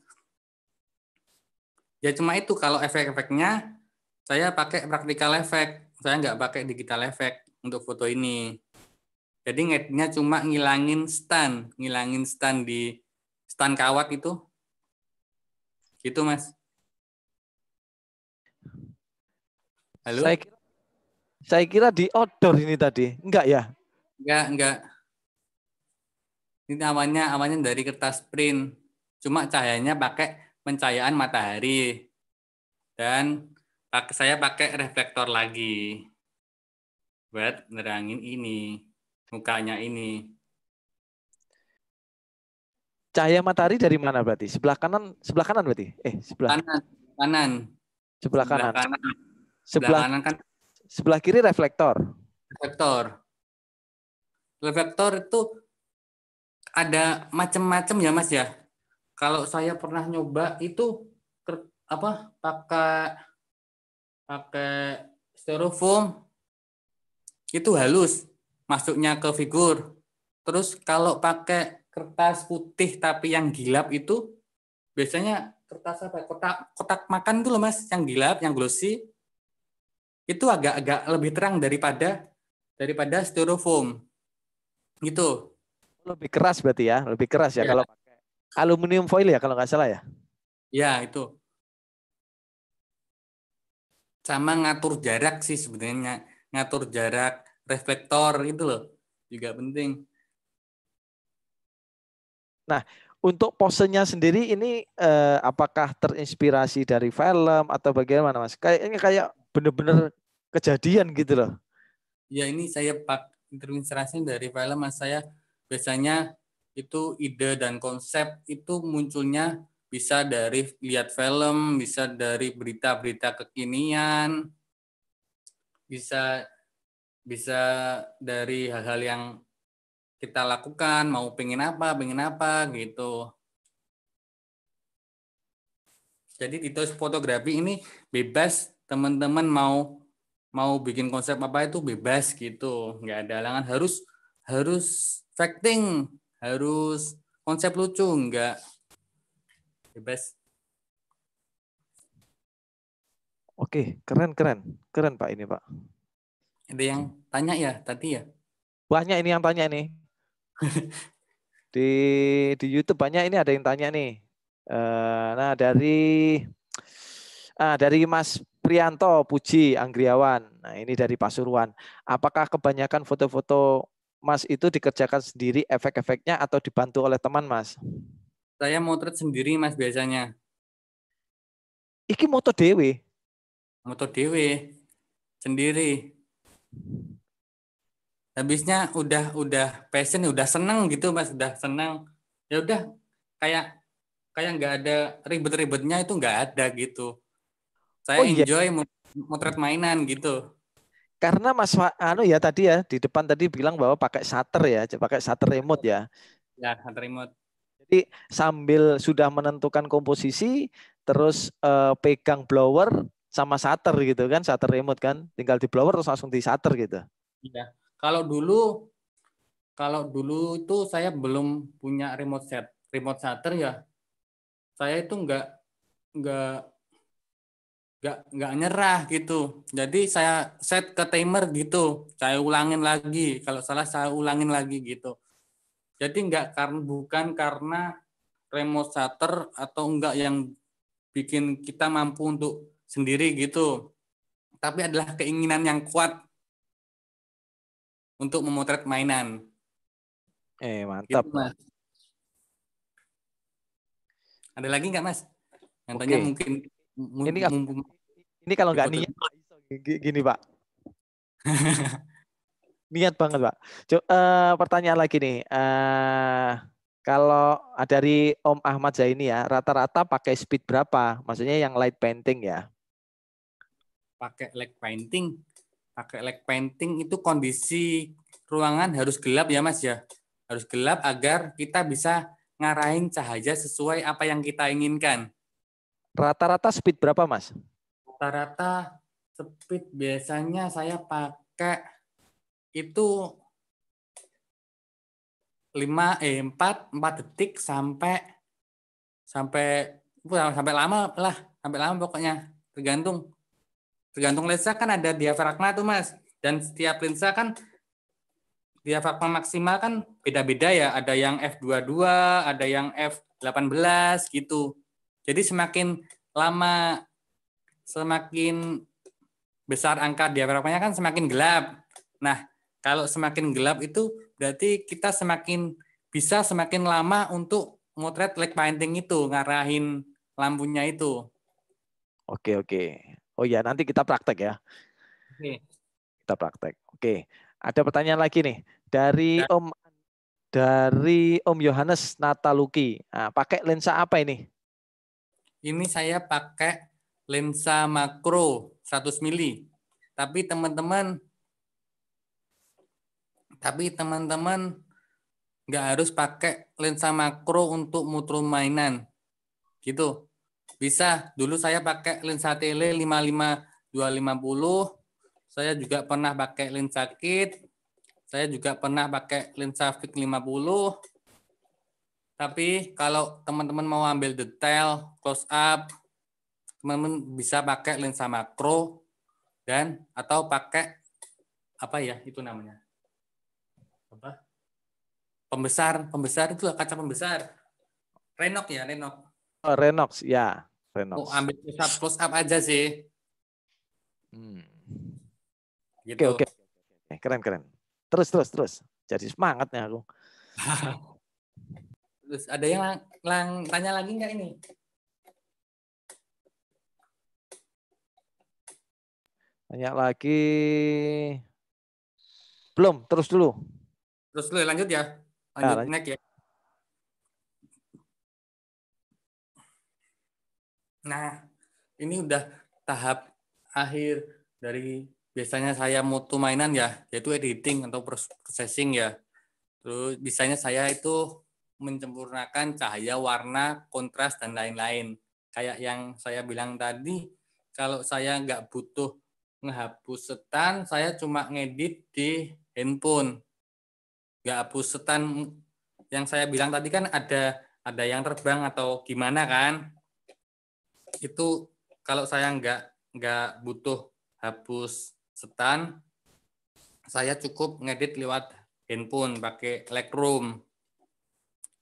Ya cuma itu kalau efek-efeknya saya pakai praktikal efek saya nggak pakai digital efek untuk foto ini. Jadi ngeditnya cuma ngilangin stand, ngilangin stand di stand kawat itu Gitu, Mas. Halo? Saya kira, saya kira di outdoor ini tadi. Enggak ya? Enggak, enggak. Ini namanya awannya dari kertas print. Cuma cahayanya pakai pencahayaan matahari. Dan saya pakai reflektor lagi buat nerangin ini, mukanya ini. Cahaya matahari dari mana berarti? Sebelah kanan, sebelah kanan berarti? Eh, sebelah kanan. Kanan. Sebelah, sebelah kanan. kanan. Sebelah kanan kan sebelah kiri reflektor. Reflektor. Reflektor itu ada macam-macam ya Mas ya. Kalau saya pernah nyoba itu apa pakai pakai styrofoam itu halus masuknya ke figur. Terus kalau pakai kertas putih tapi yang gilap itu biasanya kertas apa ya? kotak kotak makan tuh loh mas yang gilap yang glossy itu agak-agak lebih terang daripada daripada styrofoam gitu lebih keras berarti ya lebih keras ya, ya. kalau pakai aluminium foil ya kalau nggak salah ya ya itu sama ngatur jarak sih sebenarnya ngatur jarak reflektor itu loh juga penting Nah, untuk posenya sendiri ini eh, apakah terinspirasi dari film atau bagaimana Mas? Kayak ini kayak bener-bener kejadian gitu loh. Ya ini saya pak terinspirasi dari film Mas saya biasanya itu ide dan konsep itu munculnya bisa dari lihat film, bisa dari berita-berita kekinian, bisa bisa dari hal-hal yang kita lakukan, mau pengen apa, pengen apa gitu. Jadi di tos fotografi ini bebas teman-teman mau mau bikin konsep apa itu bebas gitu, nggak ada halangan harus harus facting, harus konsep lucu nggak bebas. Oke, keren keren keren pak ini pak. Ada yang tanya ya tadi ya? Banyak ini yang tanya nih. di di YouTube banyak ini ada yang tanya nih. Uh, nah dari ah, dari Mas Prianto Puji Anggriawan. Nah ini dari Pasuruan. Apakah kebanyakan foto-foto Mas itu dikerjakan sendiri efek-efeknya atau dibantu oleh teman Mas? Saya motret sendiri Mas biasanya. Iki moto dewe. Moto dewe sendiri habisnya udah udah passion ya, udah seneng gitu mas udah seneng ya udah kayak kayak nggak ada ribet-ribetnya itu nggak ada gitu saya oh, iya. enjoy iya. motret mainan gitu karena mas anu ya tadi ya di depan tadi bilang bahwa pakai shutter ya pakai shutter remote ya ya shutter remote jadi sambil sudah menentukan komposisi terus eh, pegang blower sama shutter gitu kan shutter remote kan tinggal di blower terus langsung di shutter gitu iya kalau dulu kalau dulu itu saya belum punya remote set, remote shutter ya. Saya itu nggak nggak nggak nggak nyerah gitu. Jadi saya set ke timer gitu. Saya ulangin lagi. Kalau salah saya ulangin lagi gitu. Jadi nggak karena bukan karena remote shutter atau enggak yang bikin kita mampu untuk sendiri gitu. Tapi adalah keinginan yang kuat untuk memotret mainan. Eh mantap. Gitu, mas. Ada lagi nggak mas? Yang okay. mungkin ini ini kalau nggak niat gini pak. niat banget pak. Cuk, uh, eh, pertanyaan lagi nih. Uh, kalau dari Om Ahmad Zaini ya, rata-rata pakai speed berapa? Maksudnya yang light painting ya? Pakai light painting acrylic painting itu kondisi ruangan harus gelap ya Mas ya. Harus gelap agar kita bisa ngarahin cahaya sesuai apa yang kita inginkan. Rata-rata speed berapa Mas? Rata-rata speed biasanya saya pakai itu 5 eh 4 4 detik sampai sampai sampai lama lah, sampai lama pokoknya tergantung Tergantung lensa kan ada diafragma tuh mas. Dan setiap lensa kan diafragma maksimal kan beda-beda ya. Ada yang f22, ada yang f18 gitu. Jadi semakin lama, semakin besar angka diafragmanya kan semakin gelap. Nah, kalau semakin gelap itu berarti kita semakin bisa semakin lama untuk motret leg painting itu, ngarahin lampunya itu. Oke, oke. Oh ya nanti kita praktek ya. Oke. Kita praktek. Oke. Ada pertanyaan lagi nih dari ya. Om dari Om Yohanes Nataluki. Nah, pakai lensa apa ini? Ini saya pakai lensa makro 100 mili. Tapi teman-teman tapi teman-teman nggak harus pakai lensa makro untuk mutu mainan. Gitu. Bisa. Dulu saya pakai lensa tele 55250. Saya juga pernah pakai lensa kit. Saya juga pernah pakai lensa fix 50. Tapi kalau teman-teman mau ambil detail, close up, teman-teman bisa pakai lensa makro dan atau pakai apa ya itu namanya apa pembesar pembesar itu kaca pembesar Renok ya Renok. oh, Renox ya Reynolds. Oh, ambil push up, push up aja sih. Hmm. Gitu. Oke, oke. Keren, keren. Terus, terus, terus. Jadi semangatnya aku. terus ada yang lang, lang, tanya lagi nggak ini? Tanya lagi. Belum, terus dulu. Terus dulu lanjut ya. Lanjut, nah, lanjut. ya. Nah, ini udah tahap akhir dari biasanya saya mutu mainan ya, yaitu editing atau processing ya. Terus biasanya saya itu mencempurnakan cahaya, warna, kontras, dan lain-lain. Kayak yang saya bilang tadi, kalau saya nggak butuh menghapus setan, saya cuma ngedit di handphone. Nggak hapus setan yang saya bilang tadi kan ada ada yang terbang atau gimana kan? itu kalau saya nggak nggak butuh hapus setan, saya cukup ngedit lewat handphone pakai Lightroom.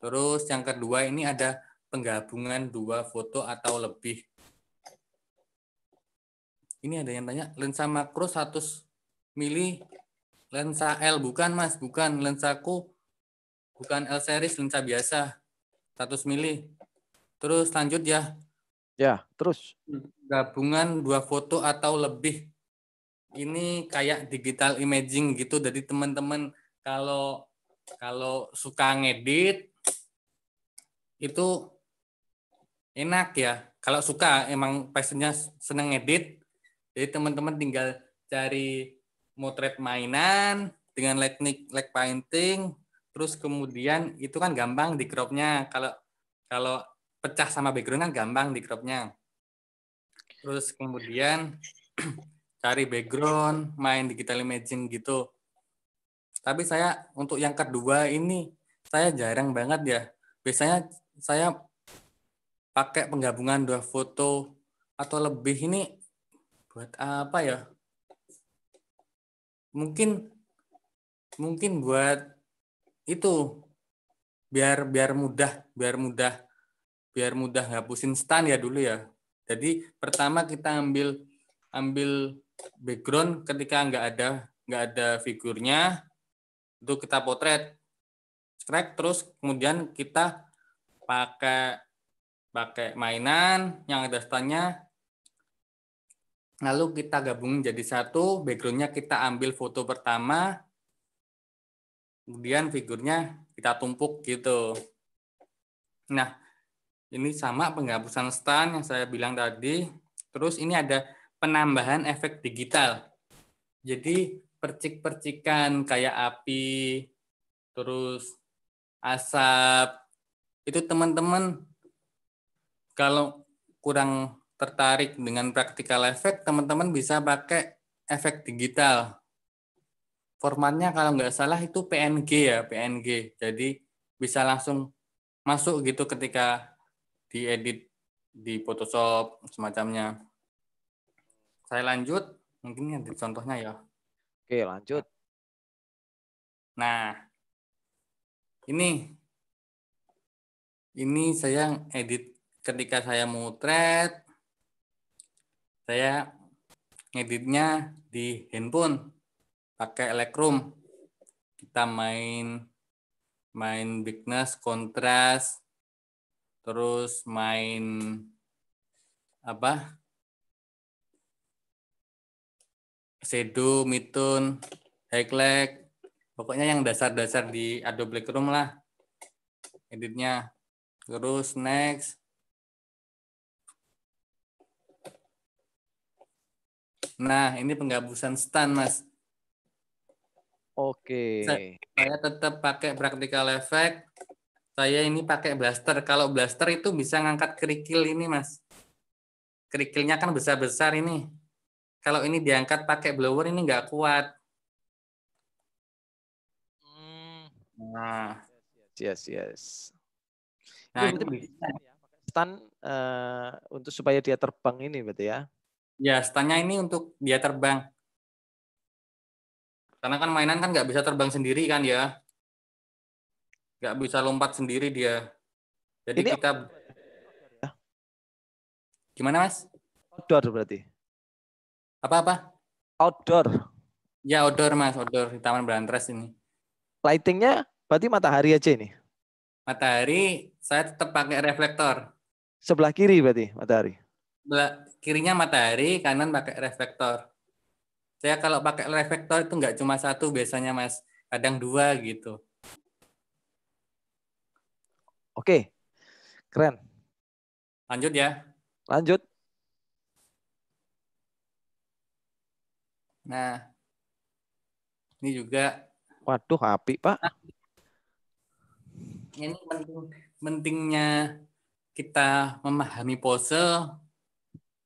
Terus yang kedua ini ada penggabungan dua foto atau lebih. Ini ada yang tanya, lensa makro 100 mili lensa L bukan Mas, bukan lensaku bukan L series lensa biasa 100 mili. Terus lanjut ya, Ya, terus. Gabungan dua foto atau lebih. Ini kayak digital imaging gitu. Jadi teman-teman kalau kalau suka ngedit itu enak ya. Kalau suka emang passionnya seneng ngedit. Jadi teman-teman tinggal cari motret mainan dengan teknik light painting. Terus kemudian itu kan gampang di cropnya. Kalau kalau pecah sama background kan gampang di cropnya. Terus kemudian cari background, main digital imaging gitu. Tapi saya untuk yang kedua ini saya jarang banget ya. Biasanya saya pakai penggabungan dua foto atau lebih ini buat apa ya? Mungkin mungkin buat itu biar biar mudah biar mudah biar mudah hapusin stan ya dulu ya. Jadi pertama kita ambil ambil background ketika nggak ada nggak ada figurnya itu kita potret strike terus kemudian kita pakai pakai mainan yang ada stannya lalu kita gabung jadi satu backgroundnya kita ambil foto pertama kemudian figurnya kita tumpuk gitu nah ini sama penghapusan stand yang saya bilang tadi. Terus ini ada penambahan efek digital. Jadi percik-percikan kayak api, terus asap, itu teman-teman kalau kurang tertarik dengan praktikal efek, teman-teman bisa pakai efek digital. Formatnya kalau nggak salah itu PNG ya, PNG. Jadi bisa langsung masuk gitu ketika diedit di Photoshop semacamnya. Saya lanjut, mungkin ini contohnya ya. Oke, lanjut. Nah, ini ini saya edit ketika saya mutret saya ngeditnya di handphone pakai Lightroom kita main main bigness kontras terus main apa Sedo, Mitun, Hacklek, pokoknya yang dasar-dasar di Adobe Lightroom lah editnya. Terus next. Nah, ini penggabusan stand, Mas. Oke. Okay. Saya tetap pakai practical effect saya ini pakai blaster. Kalau blaster itu bisa ngangkat kerikil ini, Mas. Kerikilnya kan besar-besar ini. Kalau ini diangkat pakai blower ini nggak kuat. Hmm. Nah, yes, yes. Nah, iya, itu berarti bisa. Ya, Stand uh, eh, untuk supaya dia terbang ini berarti ya? Ya, standnya ini untuk dia terbang. Karena kan mainan kan nggak bisa terbang sendiri kan ya nggak bisa lompat sendiri dia. Jadi ini kita gimana mas? Outdoor berarti. Apa apa? Outdoor. Ya outdoor mas, outdoor di Taman Berantres ini. Lightingnya berarti matahari aja ini? Matahari, saya tetap pakai reflektor. Sebelah kiri berarti matahari? Sebelah kirinya matahari, kanan pakai reflektor. Saya kalau pakai reflektor itu nggak cuma satu biasanya mas, kadang dua gitu. Oke, keren. Lanjut ya. Lanjut. Nah, ini juga. Waduh, api pak. Ini penting, pentingnya kita memahami pose,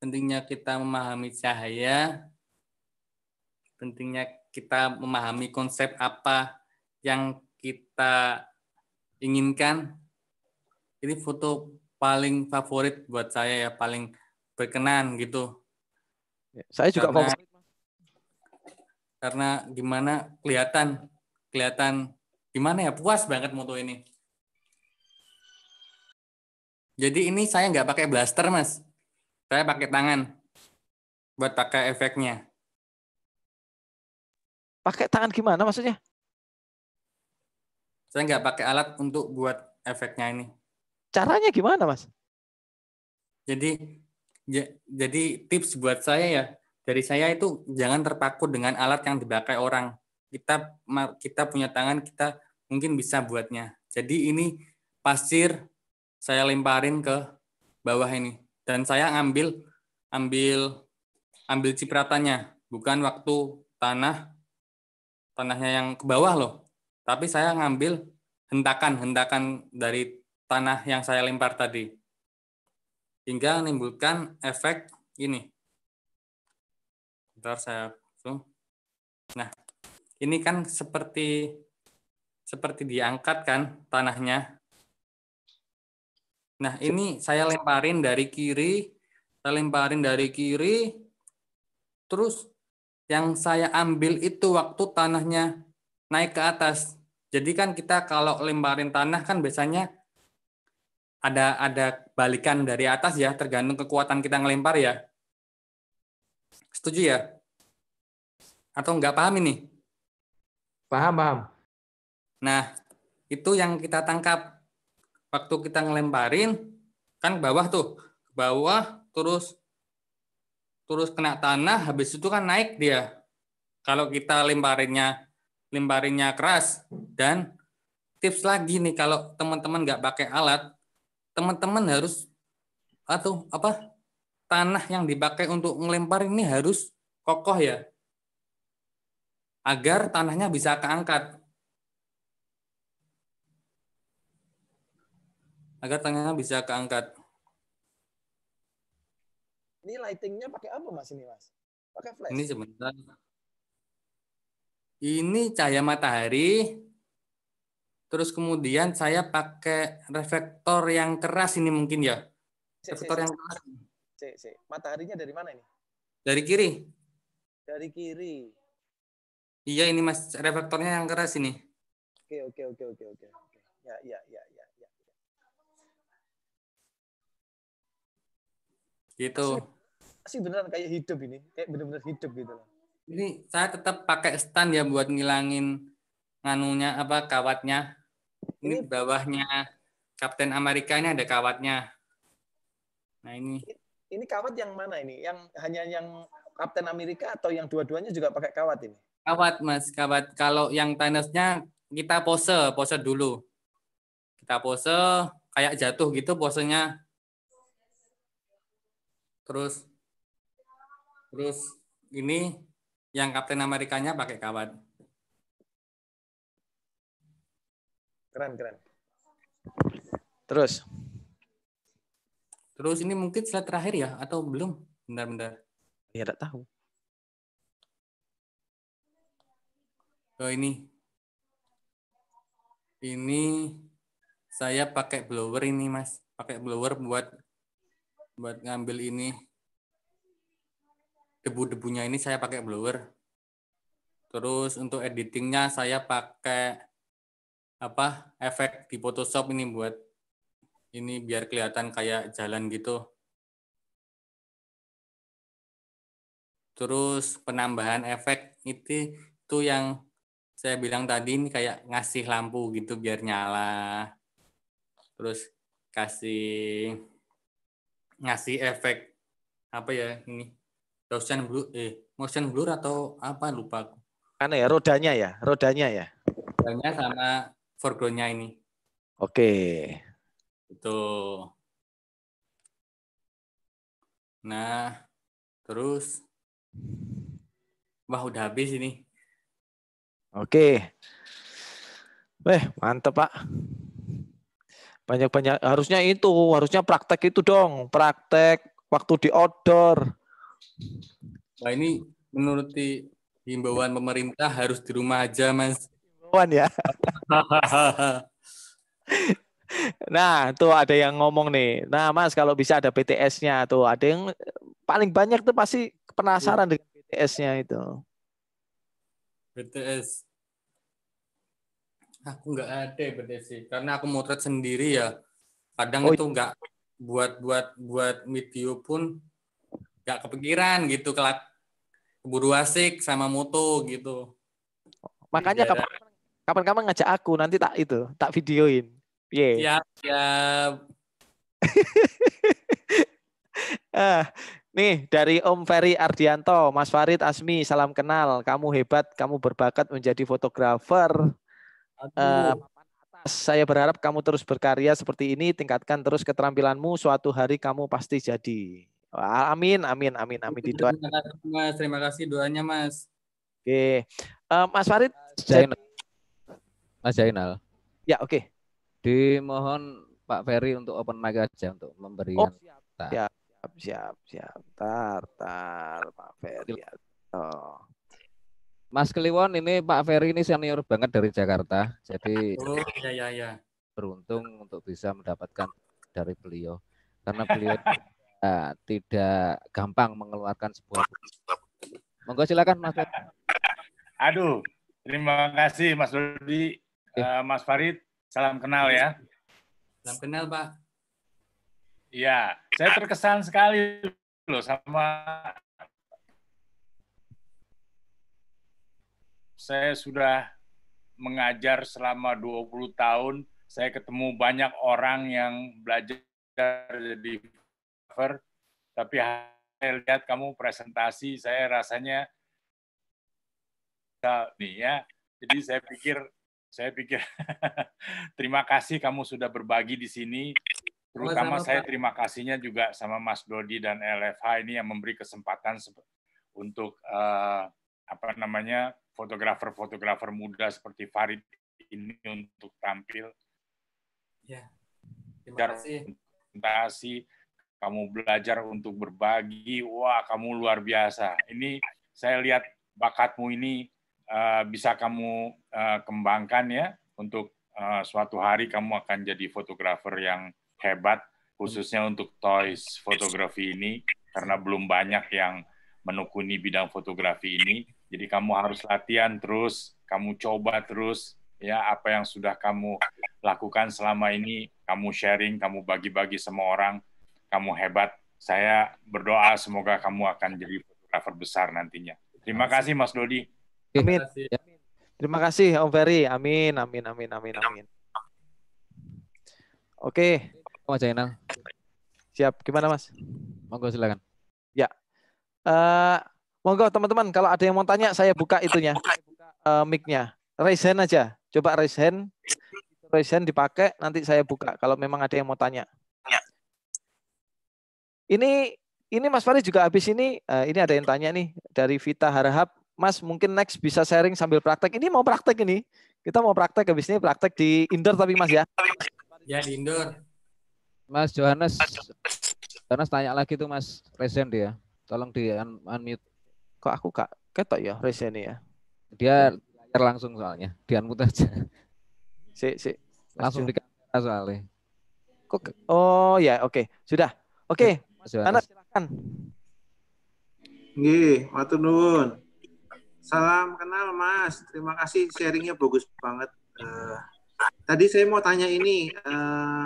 pentingnya kita memahami cahaya, pentingnya kita memahami konsep apa yang kita inginkan ini foto paling favorit buat saya ya paling berkenan gitu ya, saya juga karena, favorit karena gimana kelihatan kelihatan gimana ya puas banget moto ini jadi ini saya nggak pakai blaster mas saya pakai tangan buat pakai efeknya pakai tangan gimana maksudnya saya nggak pakai alat untuk buat efeknya ini Caranya gimana, Mas? Jadi ya, jadi tips buat saya ya, dari saya itu jangan terpaku dengan alat yang dipakai orang. Kita kita punya tangan, kita mungkin bisa buatnya. Jadi ini pasir saya lemparin ke bawah ini dan saya ambil ambil ambil cipratannya, bukan waktu tanah tanahnya yang ke bawah loh. Tapi saya ngambil hentakan hentakan dari tanah yang saya lempar tadi. Hingga menimbulkan efek ini. Bentar saya zoom. Nah, ini kan seperti seperti diangkat kan tanahnya. Nah, ini saya lemparin dari kiri, saya lemparin dari kiri, terus yang saya ambil itu waktu tanahnya naik ke atas. Jadi kan kita kalau lemparin tanah kan biasanya ada ada balikan dari atas ya, tergantung kekuatan kita ngelempar ya. Setuju ya? Atau nggak paham ini? Paham, paham. Nah, itu yang kita tangkap. Waktu kita ngelemparin, kan ke bawah tuh. Ke bawah, terus terus kena tanah, habis itu kan naik dia. Kalau kita lemparinnya lemparinnya keras dan tips lagi nih kalau teman-teman nggak pakai alat teman-teman harus atau apa tanah yang dipakai untuk melempar ini harus kokoh ya agar tanahnya bisa keangkat agar tanahnya bisa keangkat. Ini lightingnya pakai apa mas ini mas? Pakai flash? Ini sebentar. Ini cahaya matahari, Terus kemudian saya pakai reflektor yang keras ini mungkin ya. Reflektor yang keras. Si, si. Mataharinya dari mana ini? Dari kiri. Dari kiri. Iya ini mas reflektornya yang keras ini. Oke oke oke oke oke. Ya ya ya ya. ya. Gitu. Asli beneran kayak hidup ini, kayak bener-bener hidup gitu Ini saya tetap pakai stand ya buat ngilangin nganunya apa kawatnya ini, di bawahnya Kapten Amerika ini ada kawatnya. Nah ini. Ini kawat yang mana ini? Yang hanya yang Kapten Amerika atau yang dua-duanya juga pakai kawat ini? Kawat mas, kawat. Kalau yang tenisnya kita pose, pose dulu. Kita pose kayak jatuh gitu posenya. Terus terus ini yang Kapten Amerikanya pakai kawat. Keren, keren. Terus. Terus ini mungkin slide terakhir ya atau belum? Benar-benar. Ya tak tahu. Oh ini. Ini saya pakai blower ini, Mas. Pakai blower buat buat ngambil ini. Debu-debunya ini saya pakai blower. Terus untuk editingnya saya pakai apa efek di Photoshop ini buat ini biar kelihatan kayak jalan gitu. Terus penambahan efek itu itu yang saya bilang tadi ini kayak ngasih lampu gitu biar nyala. Terus kasih ngasih efek apa ya ini motion blur eh motion blur atau apa lupa aku. karena ya rodanya ya, rodanya ya. Rodanya sama foregroundnya ini. Oke. Okay. Itu. Nah, terus, wah udah habis ini. Oke. Weh, mantap, Pak. Banyak-banyak, harusnya itu, harusnya praktek itu dong. Praktek waktu di outdoor. Nah ini menuruti himbauan pemerintah harus di rumah aja, Mas. One ya. nah, tuh ada yang ngomong nih. Nah, Mas kalau bisa ada BTS-nya tuh. Ada yang paling banyak tuh pasti penasaran ya. dengan BTS-nya itu. BTS. Aku nggak ada BTS sih, karena aku motret sendiri ya. Kadang oh, itu iya. nggak buat buat buat video pun nggak kepikiran gitu kelak buru asik sama moto gitu. Makanya iya. kapan Kapan-kapan ngajak aku nanti tak itu, tak videoin. Yeah. Siap, siap. ah, Nih dari Om Ferry Ardianto, Mas Farid Asmi, salam kenal. Kamu hebat, kamu berbakat menjadi fotografer. Uh, saya berharap kamu terus berkarya seperti ini, tingkatkan terus keterampilanmu. Suatu hari kamu pasti jadi. Wah, amin, amin, amin, amin. kasih, mas, terima kasih doanya, Mas. Oke, okay. uh, eh, Mas Farid, Mas Zainal. Ya, oke. Okay. Dimohon Pak Ferry untuk open mic aja untuk memberi Oh, siap, tar. siap, siap, siap. Tar, tar, Pak Ferry. Oh. Mas Kliwon ini Pak Ferry ini senior banget dari Jakarta. Jadi oh, ya, ya, ya. beruntung untuk bisa mendapatkan dari beliau. Karena beliau tidak, tidak gampang mengeluarkan sebuah Monggo silakan Mas Ferry. Aduh, terima kasih Mas Dodi Uh, Mas Farid, salam kenal ya. Salam kenal, Pak. Iya, saya terkesan sekali loh sama saya sudah mengajar selama 20 tahun, saya ketemu banyak orang yang belajar jadi cover, tapi saya lihat kamu presentasi, saya rasanya nih ya. Jadi saya pikir saya pikir terima kasih kamu sudah berbagi di sini. Terutama sama saya terima kasihnya juga sama Mas Dodi dan LFH ini yang memberi kesempatan untuk uh, apa namanya fotografer-fotografer muda seperti Farid ini untuk tampil. Ya. Terima kasih. kamu belajar untuk berbagi. Wah, kamu luar biasa. Ini saya lihat bakatmu ini Eh, bisa kamu uh, kembangkan ya untuk uh, suatu hari kamu akan jadi fotografer yang hebat khususnya untuk toys fotografi ini karena belum banyak yang menekuni bidang fotografi ini jadi kamu harus latihan terus kamu coba terus ya apa yang sudah kamu lakukan selama ini kamu sharing kamu bagi-bagi semua orang kamu hebat saya berdoa semoga kamu akan jadi fotografer besar nantinya terima kasih Mas Dodi Amin. Ya. Terima kasih Om Ferry. Amin, amin, amin, amin, amin. Oke, Mas Jainal. Siap. Gimana Mas? Monggo silakan. Ya. Uh, monggo teman-teman kalau ada yang mau tanya saya buka itunya. Saya buka uh, eh, mic Raise hand aja. Coba raise hand. Raise hand dipakai nanti saya buka kalau memang ada yang mau tanya. Ya. Ini ini Mas Fari juga habis ini eh, ini ada yang tanya nih dari Vita Harahap Mas mungkin next bisa sharing sambil praktek. Ini mau praktek ini. Kita mau praktek habis ini praktek di indoor tapi Mas ya. Ya di indoor. Mas Johannes. Johannes tanya lagi tuh Mas Resen dia. Tolong di un unmute. Kok aku kak ketok ya Resen ya? Dia layar langsung soalnya. Di unmute aja. Si, si. Langsung di soalnya. Kok oh ya oke. Okay. Sudah. Oke. Okay. Mas Johannes silakan. Nggih, matur nuwun. Salam kenal Mas. Terima kasih sharingnya bagus banget. Uh, tadi saya mau tanya ini, uh, eh,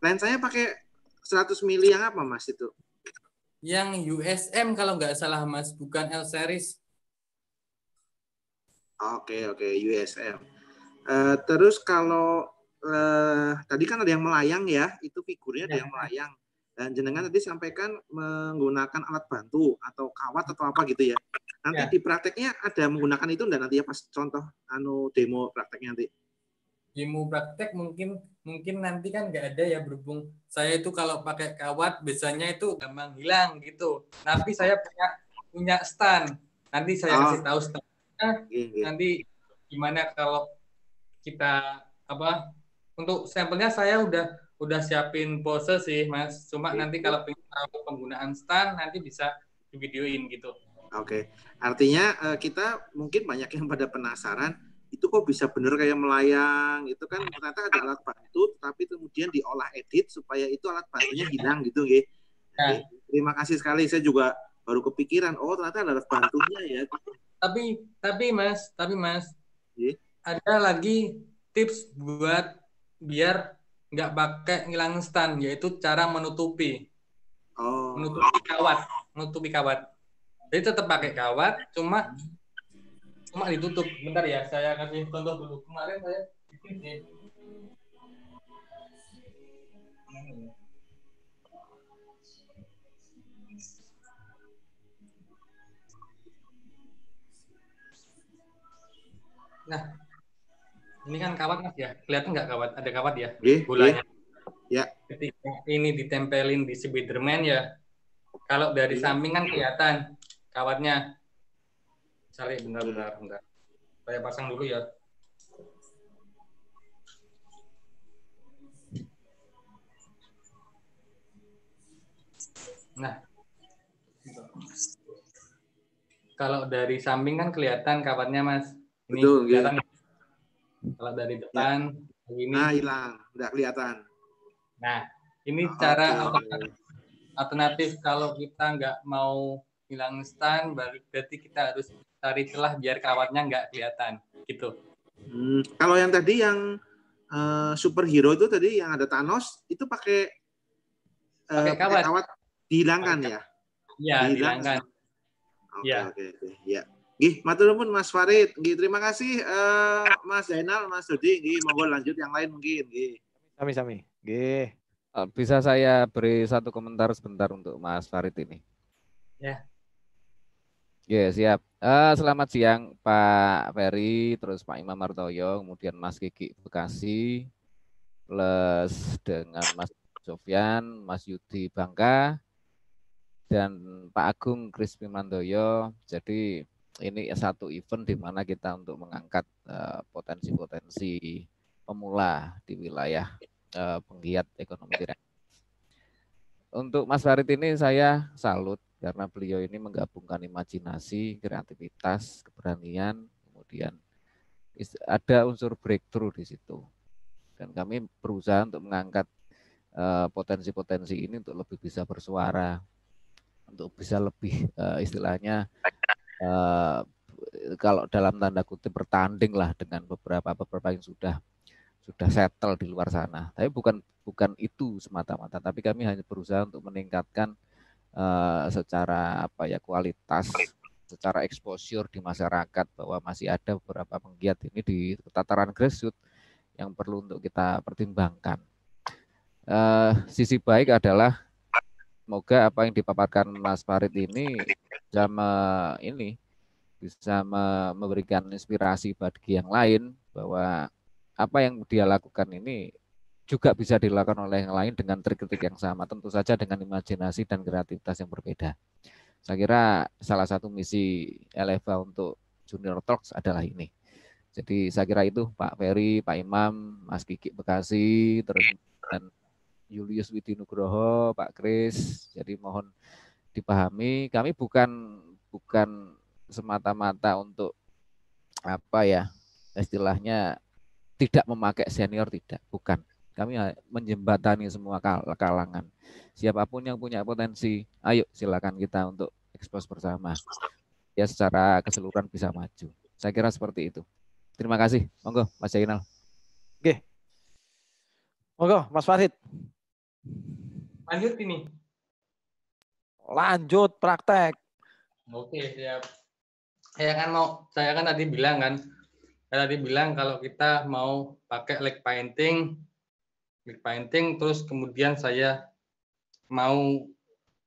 lensanya pakai 100 mili yang apa Mas itu? Yang USM kalau nggak salah Mas, bukan L series. Oke okay, oke okay, USM. Uh, eh, terus kalau uh, tadi kan ada yang melayang ya, itu figurnya ada yang iya. melayang. Dan jenengan tadi sampaikan menggunakan alat bantu atau kawat atau apa gitu ya? Nanti ya. di prakteknya ada menggunakan itu dan nanti ya pas contoh anu demo prakteknya nanti. Demo praktek mungkin mungkin nanti kan nggak ada ya berhubung saya itu kalau pakai kawat biasanya itu gampang hilang gitu. Tapi saya punya punya stand. Nanti saya oh. kasih tahu standnya. Okay. Nanti gimana kalau kita apa untuk sampelnya saya udah udah siapin pose sih mas. Cuma okay. nanti kalau pengen tahu penggunaan stand nanti bisa di videoin gitu. Oke, okay. artinya uh, kita mungkin banyak yang pada penasaran itu kok bisa benar kayak melayang itu kan ternyata ada alat bantu tapi kemudian diolah edit supaya itu alat bantunya hilang gitu ya. Terima kasih sekali saya juga baru kepikiran oh ternyata ada alat bantunya ya. Tapi tapi Mas, tapi Mas. Yeah. Ada lagi tips buat biar nggak pakai ngilang stand yaitu cara menutupi. Oh. Menutupi kawat, menutupi kawat. Jadi tetap pakai kawat, cuma cuma ditutup. Bentar ya, saya kasih contoh dulu. Kemarin saya Nah, ini kan kawat mas ya. Kelihatan nggak kawat? Ada kawat ya? Yeah, Bolanya. Iya. Ya. Yeah. Ketika ini ditempelin di Spiderman ya, kalau dari iya. samping kan kelihatan kawatnya Cari benar-benar enggak, Saya pasang dulu ya. Nah. Kalau dari samping kan kelihatan kawatnya Mas. Ini Betul, iya. kelihatan. Gitu. Kalau dari depan ya. ini Nah, hilang, enggak kelihatan. Nah, ini oh, cara okay. alternatif kalau kita nggak mau hilang stand berarti kita harus cari celah biar kawatnya nggak kelihatan gitu. Hmm, kalau yang tadi yang uh, superhero itu tadi yang ada Thanos itu pakai uh, kawat. kawat dihilangkan Pake. ya? Iya, dihilangkan. Iya. Oke, oke, okay, okay. ya. Gih, matur pun Mas Farid. Gih, terima kasih uh, Mas Zainal, Mas Dodi. Gih, monggo lanjut yang lain mungkin. Gih. Sami-sami. Gih. Bisa saya beri satu komentar sebentar untuk Mas Farid ini? Ya. Ya, yeah, siap. Uh, selamat siang Pak Ferry, terus Pak Imam Martoyo, kemudian Mas Kiki Bekasi, plus dengan Mas Sofian, Mas Yudi Bangka, dan Pak Agung Krispi Mandoyo. Jadi ini satu event di mana kita untuk mengangkat eh, potensi-potensi uh, pemula di wilayah uh, penggiat ekonomi kreatif. Untuk Mas Farid ini saya salut karena beliau ini menggabungkan imajinasi, kreativitas, keberanian, kemudian ada unsur breakthrough di situ. Dan kami berusaha untuk mengangkat eh, potensi-potensi ini untuk lebih bisa bersuara, untuk bisa lebih eh, istilahnya eh, kalau dalam tanda kutip bertanding lah dengan beberapa beberapa yang sudah sudah settle di luar sana. Tapi bukan bukan itu semata-mata, tapi kami hanya berusaha untuk meningkatkan Eh, secara apa ya kualitas secara exposure di masyarakat bahwa masih ada beberapa penggiat ini di tataran grassroots yang perlu untuk kita pertimbangkan. Uh, sisi baik adalah semoga apa yang dipaparkan Mas Farid ini bisa me, ini bisa memberikan inspirasi bagi yang lain bahwa apa yang dia lakukan ini juga bisa dilakukan oleh yang lain dengan trik-trik yang sama, tentu saja dengan imajinasi dan kreativitas yang berbeda. Saya kira salah satu misi LFA untuk Junior Talks adalah ini. Jadi saya kira itu Pak Ferry, Pak Imam, Mas Kiki Bekasi, terus dan Julius Widi Nugroho, Pak Kris. Jadi mohon dipahami, kami bukan bukan semata-mata untuk apa ya istilahnya tidak memakai senior tidak, bukan kami eh, menjembatani semua kalangan. Siapapun yang punya potensi, ayo silakan kita untuk ekspos bersama. Ya secara keseluruhan bisa maju. Saya kira seperti itu. Terima kasih. Monggo Mas Zainal. Oke. Monggo Mas Farid. Lanjut ini. Lanjut praktek. Oke, siap. Saya kan mau saya kan tadi bilang kan saya tadi bilang kalau kita mau pakai leg painting click painting terus kemudian saya mau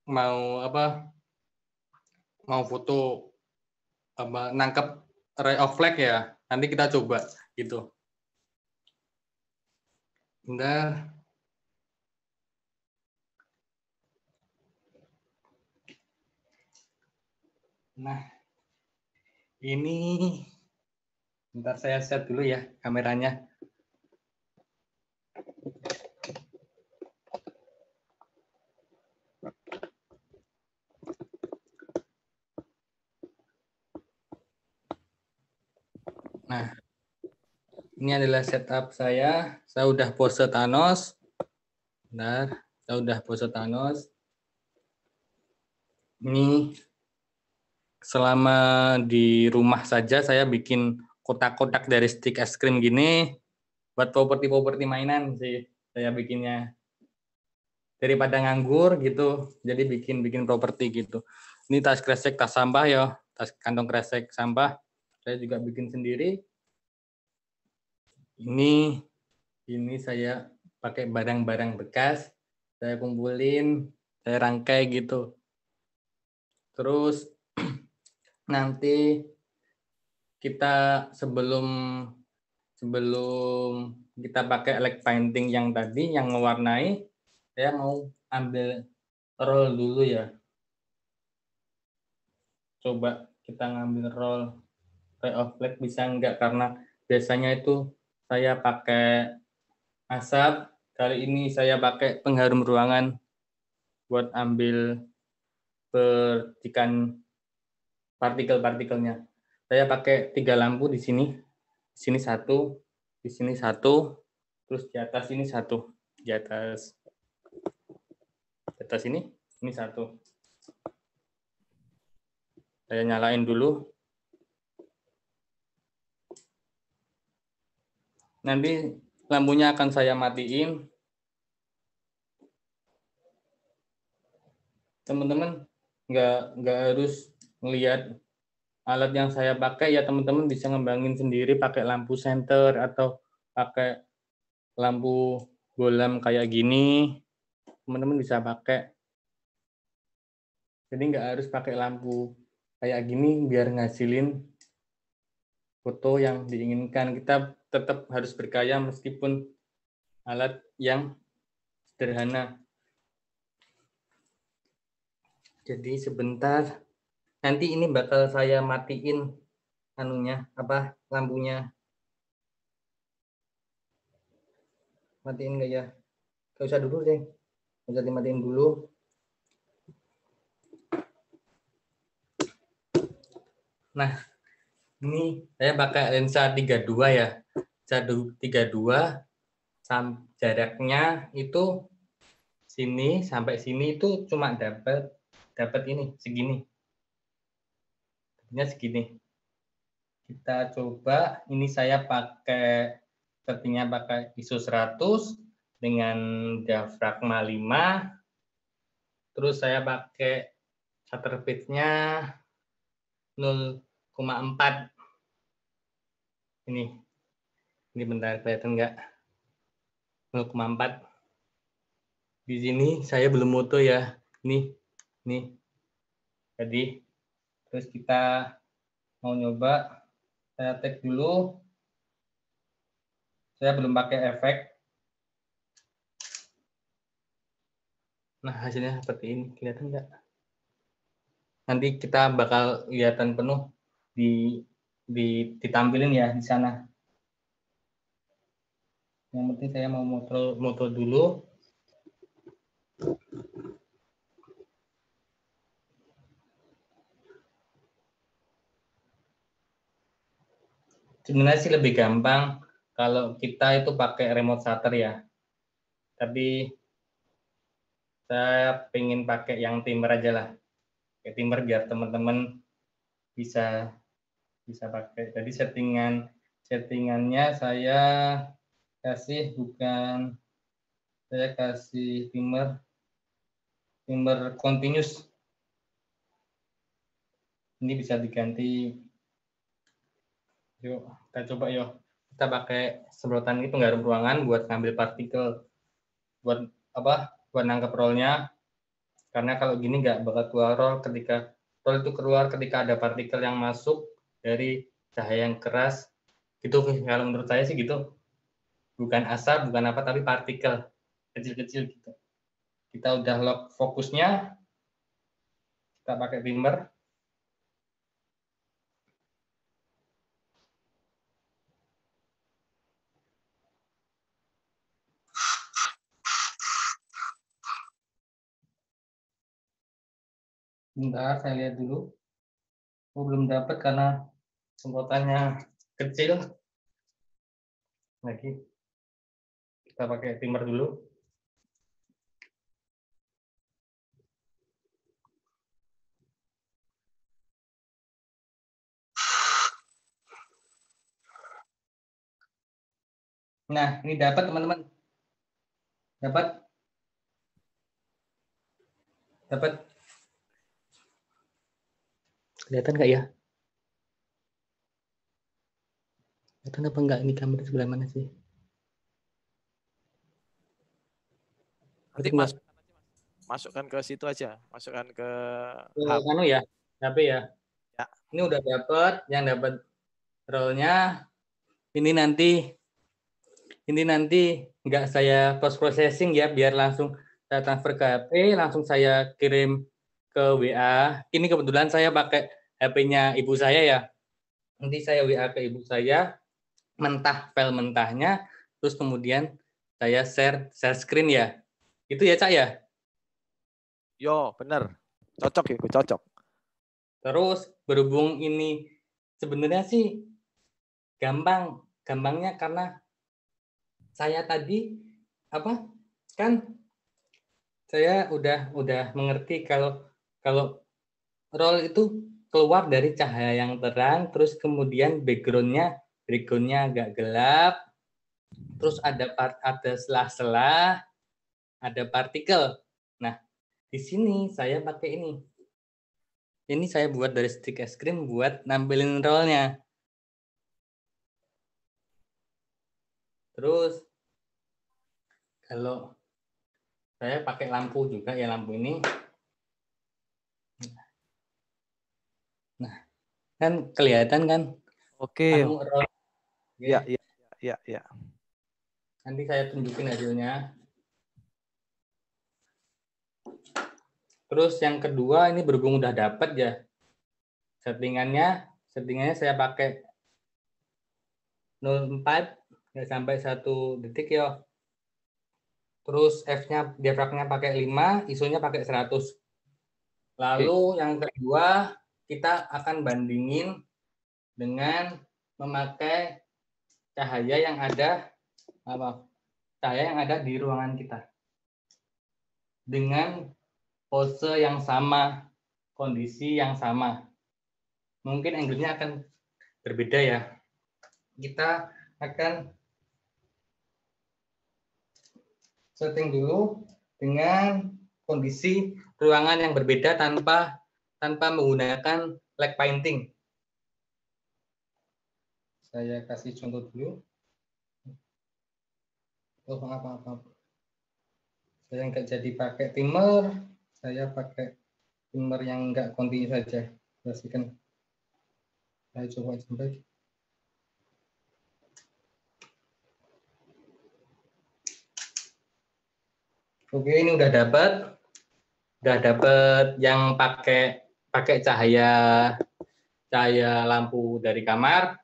mau apa mau foto apa nangkep ray of flag ya nanti kita coba gitu bentar nah ini bentar saya set dulu ya kameranya Nah, ini adalah setup saya. Saya udah pose Thanos. Bentar, saya udah pose Thanos. Ini selama di rumah saja saya bikin kotak-kotak dari stick es krim gini buat properti-properti mainan sih saya bikinnya daripada nganggur gitu jadi bikin bikin properti gitu ini tas kresek tas sampah ya tas kantong kresek sampah saya juga bikin sendiri ini ini saya pakai barang-barang bekas saya kumpulin saya rangkai gitu terus nanti kita sebelum sebelum kita pakai leg painting yang tadi yang mewarnai saya mau ambil roll dulu ya coba kita ngambil roll of black bisa enggak karena biasanya itu saya pakai asap kali ini saya pakai pengharum ruangan buat ambil percikan partikel-partikelnya saya pakai tiga lampu di sini di sini satu di sini satu terus di atas ini satu di atas di atas ini ini satu saya nyalain dulu Nanti lampunya akan saya matiin. Teman-teman nggak nggak harus melihat alat yang saya pakai ya teman-teman bisa ngembangin sendiri pakai lampu senter atau pakai lampu bolam kayak gini teman-teman bisa pakai jadi nggak harus pakai lampu kayak gini biar ngasilin foto yang diinginkan kita tetap harus berkaya meskipun alat yang sederhana. Jadi sebentar, nanti ini bakal saya matiin anunya apa lampunya. Matiin gak ya? Gak usah dulu deh, gak usah dimatiin dulu. Nah, ini saya pakai lensa 32 ya. 32 jaraknya itu sini sampai sini itu cuma dapat dapat ini segini. Dapatnya segini. Kita coba ini saya pakai sepertinya pakai ISO 100 dengan diafragma 5. Terus saya pakai shutter speed-nya 0,4. Ini ini bentar kelihatan nggak? 0,4. Di sini saya belum moto ya. Nih, nih. Jadi terus kita mau nyoba saya tag dulu. Saya belum pakai efek. Nah, hasilnya seperti ini. Kelihatan nggak? Nanti kita bakal kelihatan penuh di, di ditampilin ya di sana. Yang penting saya mau moto, moto dulu. Sebenarnya sih lebih gampang kalau kita itu pakai remote shutter ya. Tapi saya pengen pakai yang timer aja lah. kayak timer biar teman-teman bisa bisa pakai. Jadi settingan settingannya saya kasih bukan saya kasih timer timer continuous ini bisa diganti yuk kita coba yuk kita pakai semprotan ini gitu, penggarum ruangan buat ngambil partikel buat apa buat nangkep rollnya karena kalau gini nggak bakal keluar roll ketika roll itu keluar ketika ada partikel yang masuk dari cahaya yang keras gitu kalau menurut saya sih gitu bukan asap, bukan apa, tapi partikel kecil-kecil gitu. Kita udah lock fokusnya, kita pakai primer. Bentar, saya lihat dulu. Oh, belum dapat karena semprotannya kecil. Lagi. Kita pakai timer dulu. Nah, ini dapat teman-teman. Dapat? Dapat? Kelihatan nggak ya? Kelihatan apa enggak ini kamera sebelah mana sih? Nanti Mas masukkan ke situ aja, masukkan ke Kanu ya, tapi ya. ya. Ini udah dapat, yang dapat role-nya ini nanti ini nanti nggak saya post processing ya biar langsung saya transfer ke HP langsung saya kirim ke WA ini kebetulan saya pakai HP-nya ibu saya ya nanti saya WA ke ibu saya mentah file mentahnya terus kemudian saya share share screen ya itu ya, Cak ya? Yo, bener. Cocok ya, gue cocok. Terus berhubung ini sebenarnya sih gampang, gampangnya karena saya tadi apa? Kan saya udah udah mengerti kalau kalau role itu keluar dari cahaya yang terang, terus kemudian backgroundnya backgroundnya agak gelap, terus ada part ada selah-selah, ada partikel. Nah, di sini saya pakai ini. Ini saya buat dari stick es krim buat nampilin rollnya. Terus kalau saya pakai lampu juga ya lampu ini. Nah, kan kelihatan kan? Oke. Anu, okay. Ya, ya, ya, ya. Nanti saya tunjukin hasilnya. Terus yang kedua ini berhubung udah dapat ya settingannya, settingannya saya pakai 04 nggak sampai satu detik ya. Terus F-nya diafragma pakai 5, ISO-nya pakai 100. Lalu Oke. yang kedua kita akan bandingin dengan memakai cahaya yang ada apa cahaya yang ada di ruangan kita dengan pose yang sama, kondisi yang sama. Mungkin angle-nya akan berbeda ya. Kita akan setting dulu dengan kondisi ruangan yang berbeda tanpa tanpa menggunakan leg painting. Saya kasih contoh dulu. Oh, maaf, maaf, Saya nggak jadi pakai timer saya pakai timer yang enggak kontinu saja pastikan saya coba sampai Oke ini udah dapat udah dapat yang pakai pakai cahaya cahaya lampu dari kamar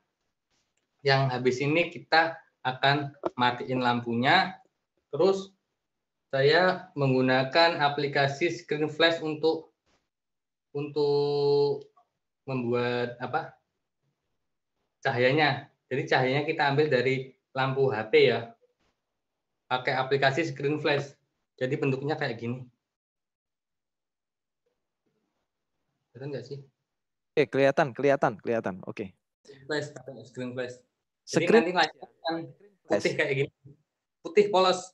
yang habis ini kita akan matiin lampunya terus saya menggunakan aplikasi Screen Flash untuk untuk membuat apa cahayanya. Jadi cahayanya kita ambil dari lampu HP ya. Pakai aplikasi Screen Flash. Jadi bentuknya kayak gini. Kelihatan nggak sih? eh, kelihatan, kelihatan, kelihatan. Oke. Okay. Flash, screen flash. Jadi screen? nanti putih kayak gini. Putih polos.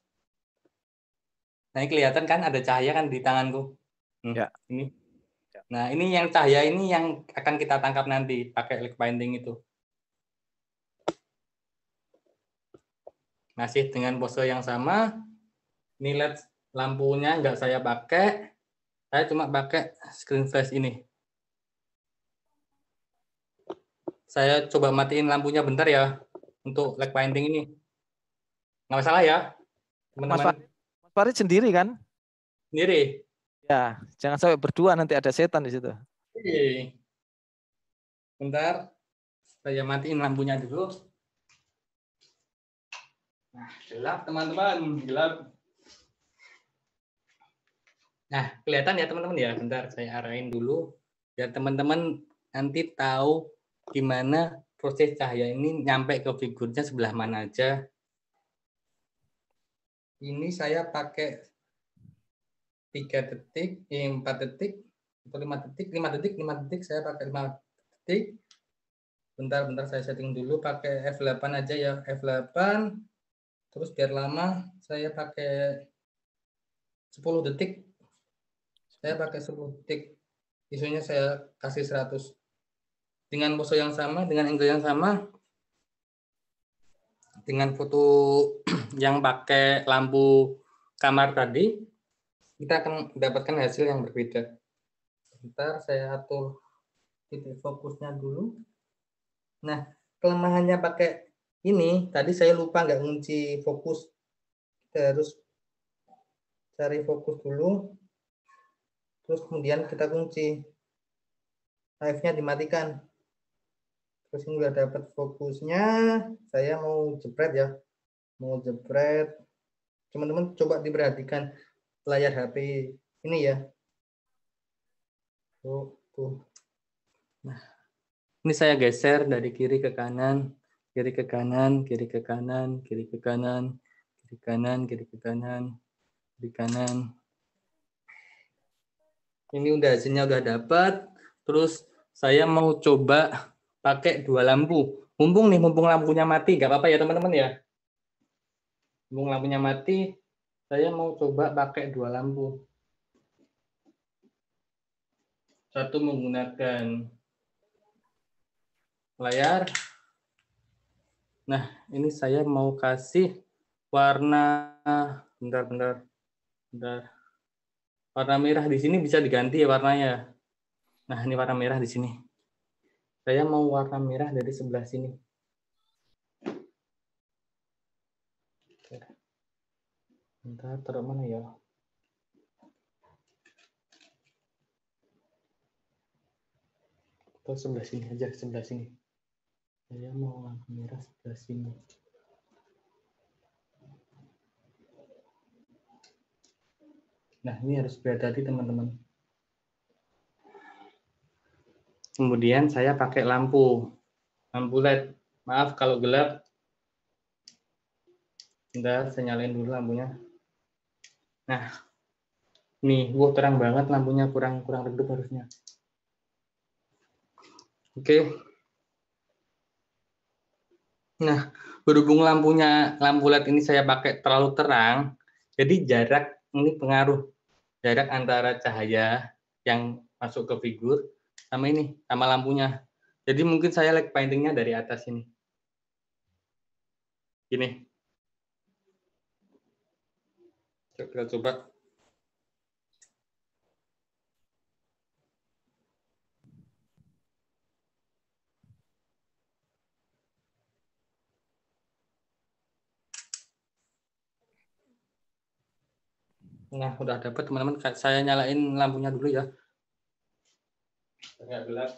Nah, ini kelihatan kan ada cahaya kan di tanganku. Hmm, ya. Ini. Ya. Nah, ini yang cahaya ini yang akan kita tangkap nanti pakai light binding itu. Masih dengan pose yang sama. Ini LED lampunya nggak saya pakai. Saya cuma pakai screen flash ini. Saya coba matiin lampunya bentar ya untuk leg binding ini. Nggak masalah ya, teman-teman. Farid sendiri kan? Sendiri. Ya, jangan sampai berdua nanti ada setan di situ. Bentar, saya matiin lampunya dulu. Nah, gelap teman-teman, gelap. Nah, kelihatan ya teman-teman ya. Bentar, saya arahin dulu biar teman-teman nanti tahu gimana proses cahaya ini nyampe ke figurnya sebelah mana aja ini saya pakai tiga detik, eh, detik, atau lima detik, lima detik, lima detik, saya pakai lima detik. Bentar, bentar saya setting dulu pakai F8 aja ya, F8. Terus biar lama saya pakai 10 detik. Saya pakai 10 detik. Isunya saya kasih 100. Dengan pose yang sama, dengan angle yang sama, dengan foto yang pakai lampu kamar tadi, kita akan mendapatkan hasil yang berbeda. Sebentar, saya atur titik fokusnya dulu. Nah, kelemahannya pakai ini, tadi saya lupa nggak kunci fokus. Kita harus cari fokus dulu. Terus kemudian kita kunci. Live-nya dimatikan terus nggak dapat fokusnya saya mau jepret ya mau jepret teman-teman coba diperhatikan layar HP ini ya tuh, tuh. nah ini saya geser dari kiri ke kanan kiri ke kanan kiri ke kanan kiri ke kanan kiri ke kanan kiri ke kanan kiri ke kanan ini udah hasilnya udah dapat terus saya mau coba pakai dua lampu. Mumpung nih, mumpung lampunya mati, nggak apa-apa ya teman-teman ya. Mumpung lampunya mati, saya mau coba pakai dua lampu. Satu menggunakan layar. Nah, ini saya mau kasih warna bentar bentar bentar warna merah di sini bisa diganti ya warnanya nah ini warna merah di sini saya mau warna merah dari sebelah sini. Entah taruh mana ya? Atau sebelah sini aja, sebelah sini. Saya mau warna merah sebelah sini. Nah, ini harus berada di teman-teman. Kemudian saya pakai lampu, lampu LED. Maaf kalau gelap. Bentar, saya nyalain dulu lampunya. Nah, nih, wow, terang banget lampunya, kurang kurang redup harusnya. Oke. Nah, berhubung lampunya lampu LED ini saya pakai terlalu terang, jadi jarak ini pengaruh jarak antara cahaya yang masuk ke figur sama ini, sama lampunya. Jadi mungkin saya like paintingnya dari atas ini. Gini. Kita coba. Nah, udah dapet teman-teman. Saya nyalain lampunya dulu ya gelap.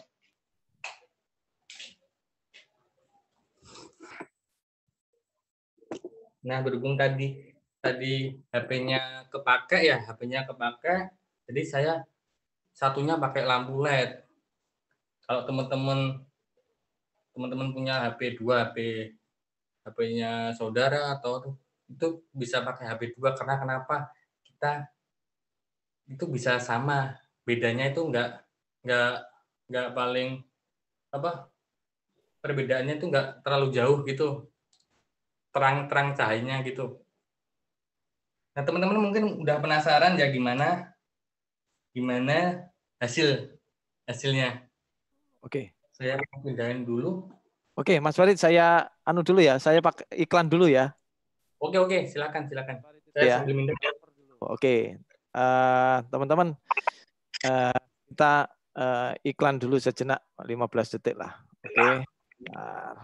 Nah, berhubung tadi tadi HP-nya kepake ya, HP-nya kepake. Jadi saya satunya pakai lampu LED. Kalau teman-teman teman-teman punya HP 2, HP HP-nya saudara atau itu bisa pakai HP 2 karena kenapa? Kita itu bisa sama. Bedanya itu enggak enggak nggak paling apa perbedaannya itu nggak terlalu jauh gitu terang-terang cahayanya gitu nah teman-teman mungkin udah penasaran ya gimana gimana hasil hasilnya oke saya pindahin dulu oke mas Farid saya anu dulu ya saya pakai iklan dulu ya oke oke silakan silakan saya ya. ya. Oke, okay. oke uh, teman-teman uh, kita uh, iklan dulu sejenak 15 detik lah. Oke. Okay. Nah.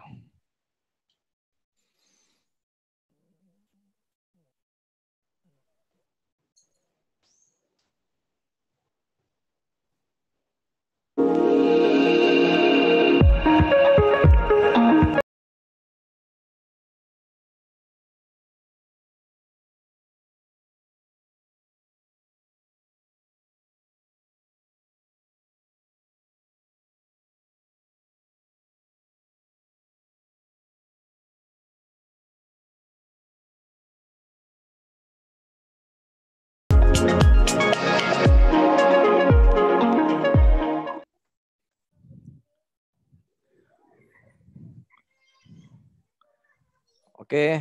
Oke. Okay.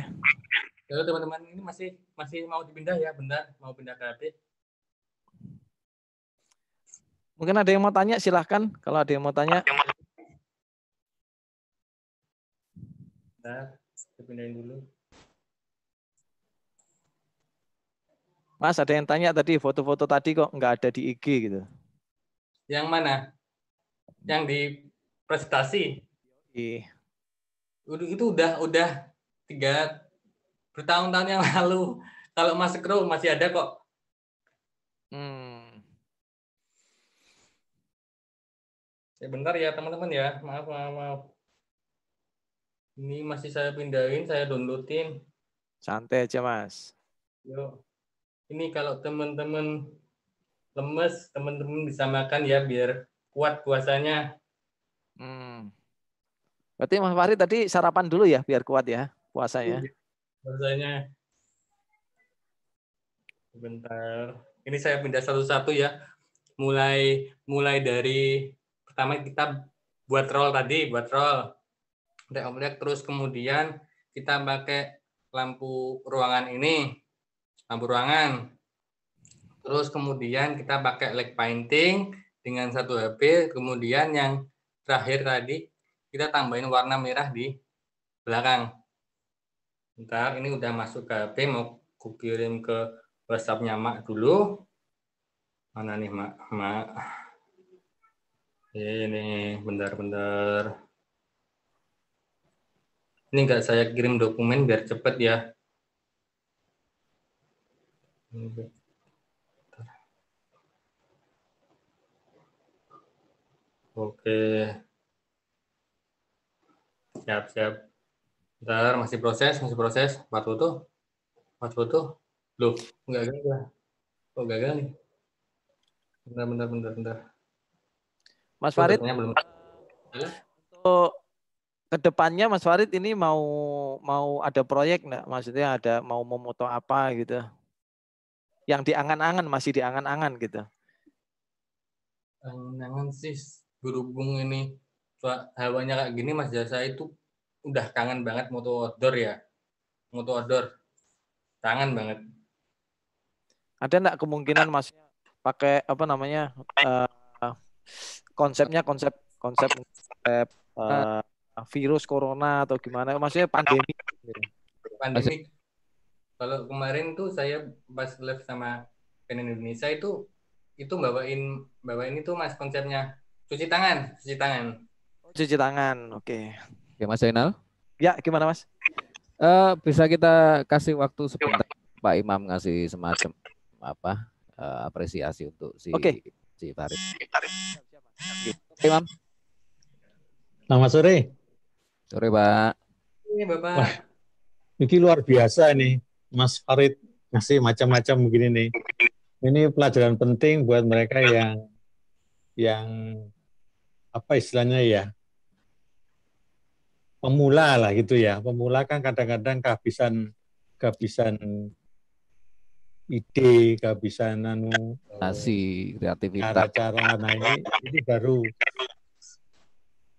Kalau teman-teman, ini masih masih mau dipindah ya, benar mau pindah ke HP. Mungkin ada yang mau tanya, silahkan. Kalau ada yang mau tanya. Nah, dulu. Mas, ada yang tanya tadi, foto-foto tadi kok nggak ada di IG gitu. Yang mana? Yang di presentasi? Iya. Itu udah udah tiga bertahun-tahun yang lalu kalau mas scroll masih ada kok. Hmm. Ya bentar ya teman-teman ya, maaf maaf. maaf. Ini masih saya pindahin, saya downloadin. Santai aja mas. Yo, ini kalau teman-teman lemes, teman-teman bisa makan ya biar kuat puasanya. Hmm. Berarti Mas Fahri tadi sarapan dulu ya biar kuat ya puasanya? Iya. Puasanya. Bentar. Ini saya pindah satu-satu ya. Mulai mulai dari pertama kita buat roll tadi, buat roll. Udah obrek terus kemudian kita pakai lampu ruangan ini. Lampu ruangan. Terus kemudian kita pakai leg painting dengan satu HP, kemudian yang terakhir tadi kita tambahin warna merah di belakang. Ntar ini udah masuk ke HP, mau ku kirim ke WhatsApp-nya Mak dulu. Mana nih Mak? Mak. Ini bentar-bentar. Ini enggak saya kirim dokumen biar cepet ya. Oke. Siap-siap. Bentar, masih proses, masih proses. Empat foto. Empat foto. Loh, nggak gagal. Kok gagal nih? Bentar, bentar, bentar, bentar. Mas Farid, belum... untuk kedepannya Mas Farid ini mau mau ada proyek nggak? Maksudnya ada mau memoto apa gitu? Yang diangan-angan masih diangan-angan gitu? Angan-angan sih berhubung ini hawanya kayak gini Mas Jasa itu udah kangen banget moto outdoor ya. Moto outdoor. Kangen banget. Ada enggak kemungkinan Mas pakai apa namanya? Uh, konsepnya konsep konsep konsep uh, virus corona atau gimana? Maksudnya pandemi. Pandemi. Kalau kemarin tuh saya pas live sama Penin Indonesia itu itu bawain bawain itu mas konsepnya cuci tangan cuci tangan oh, cuci tangan oke okay. Oke, Mas Zainal. Ya, gimana Mas? Uh, bisa kita kasih waktu sebentar Pak Imam ngasih semacam apa uh, apresiasi untuk si okay. si Farid. Oke, Imam. Selamat sore. Sore, Pak. Ini iya, Bapak. Wah, ini luar biasa ini Mas Farid ngasih macam-macam begini nih. Ini pelajaran penting buat mereka yang yang apa istilahnya ya pemula lah gitu ya. Pemula kan kadang-kadang kehabisan kehabisan ide, kehabisan anu nasi eh, kreativitas. Cara-cara nah ini ini baru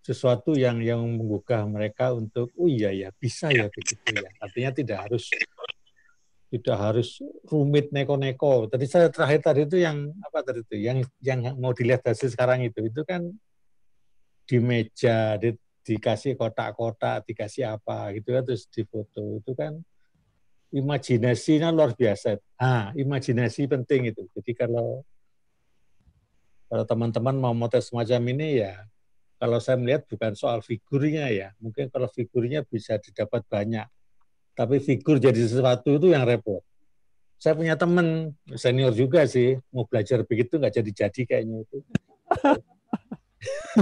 sesuatu yang yang menggugah mereka untuk oh iya ya bisa ya begitu ya. Artinya tidak harus tidak harus rumit neko-neko. Tadi saya terakhir tadi itu yang apa tadi itu yang yang mau dilihat hasil sekarang itu itu kan di meja di dikasih kotak-kotak, dikasih apa gitu kan terus difoto itu kan imajinasinya luar biasa. Ah, imajinasi penting itu. Jadi kalau kalau teman-teman mau motret semacam ini ya, kalau saya melihat bukan soal figurnya ya, mungkin kalau figurnya bisa didapat banyak, tapi figur jadi sesuatu itu yang repot. Saya punya teman senior juga sih, mau belajar begitu nggak jadi-jadi kayaknya itu.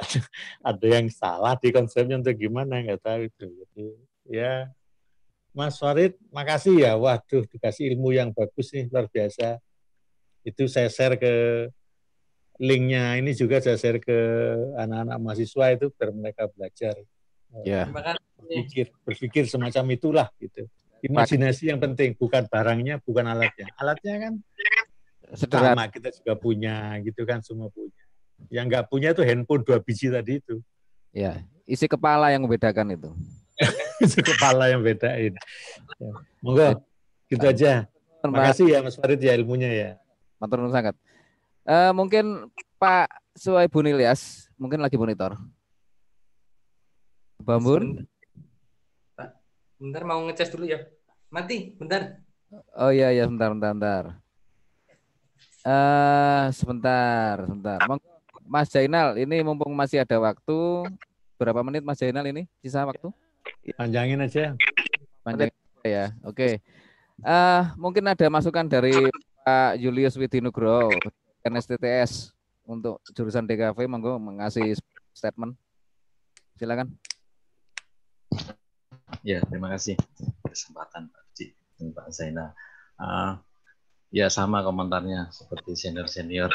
ada, ada yang salah di konsepnya untuk gimana nggak tahu itu. Jadi ya Mas Farid, makasih ya. Waduh, dikasih ilmu yang bagus nih, luar biasa. Itu saya share ke linknya ini juga saya share ke anak-anak mahasiswa itu biar mereka belajar. Ya. Eh, berpikir, berpikir semacam itulah gitu. Imajinasi yang penting, bukan barangnya, bukan alatnya. Alatnya kan sederhana kita juga punya gitu kan semua punya yang nggak punya itu handphone dua biji tadi itu. Ya, isi kepala yang membedakan itu. isi kepala yang bedain. Ya. Monggo, ya. gitu aja. Terima kasih ya Mas Farid ya ilmunya ya. Matur nuwun sangat. Uh, mungkin Pak Suai Bunilias mungkin lagi monitor. Bambun. Bentar mau ngecas dulu ya. Mati, bentar. Oh iya iya bentar bentar bentar. Uh, eh, sebentar, sebentar. Monggo Mas Jainal, ini mumpung masih ada waktu, berapa menit Mas Jainal ini sisa waktu? Panjangin aja. Panjangin aja ya. Oke. Okay. Uh, eh, mungkin ada masukan dari Pak Julius Widinugro, NSTTS untuk jurusan DKV monggo mengasih statement. Silakan. Ya, terima kasih kesempatan Pak Uci dan Pak Zainal. Uh, ya sama komentarnya seperti senior-senior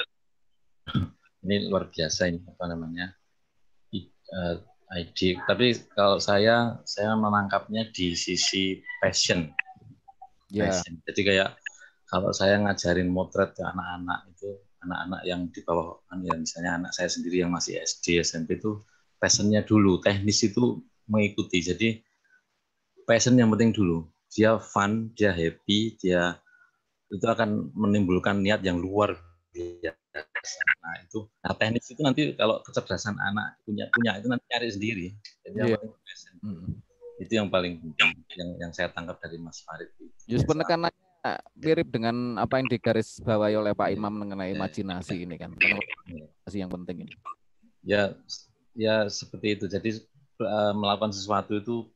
ini luar biasa ini apa namanya ide. Eh, Tapi kalau saya saya menangkapnya di sisi passion. Yeah. Passion. Jadi kayak kalau saya ngajarin motret ke anak-anak itu anak-anak yang di bawah kan ya misalnya anak saya sendiri yang masih SD SMP itu passionnya dulu teknis itu mengikuti jadi passion yang penting dulu dia fun dia happy dia itu akan menimbulkan niat yang luar biasa Nah, itu nah teknis itu nanti kalau kecerdasan anak punya punya itu nanti cari sendiri. Jadi yeah. yang iya. paling hmm. itu yang paling yang yang saya tangkap dari Mas Farid. justru penekanannya mirip dengan apa yang digaris bawahi oleh Pak Imam mengenai iya. imajinasi ini kan. Iya. Imajinasi yang penting ini. Ya ya seperti itu. Jadi eh, melakukan sesuatu itu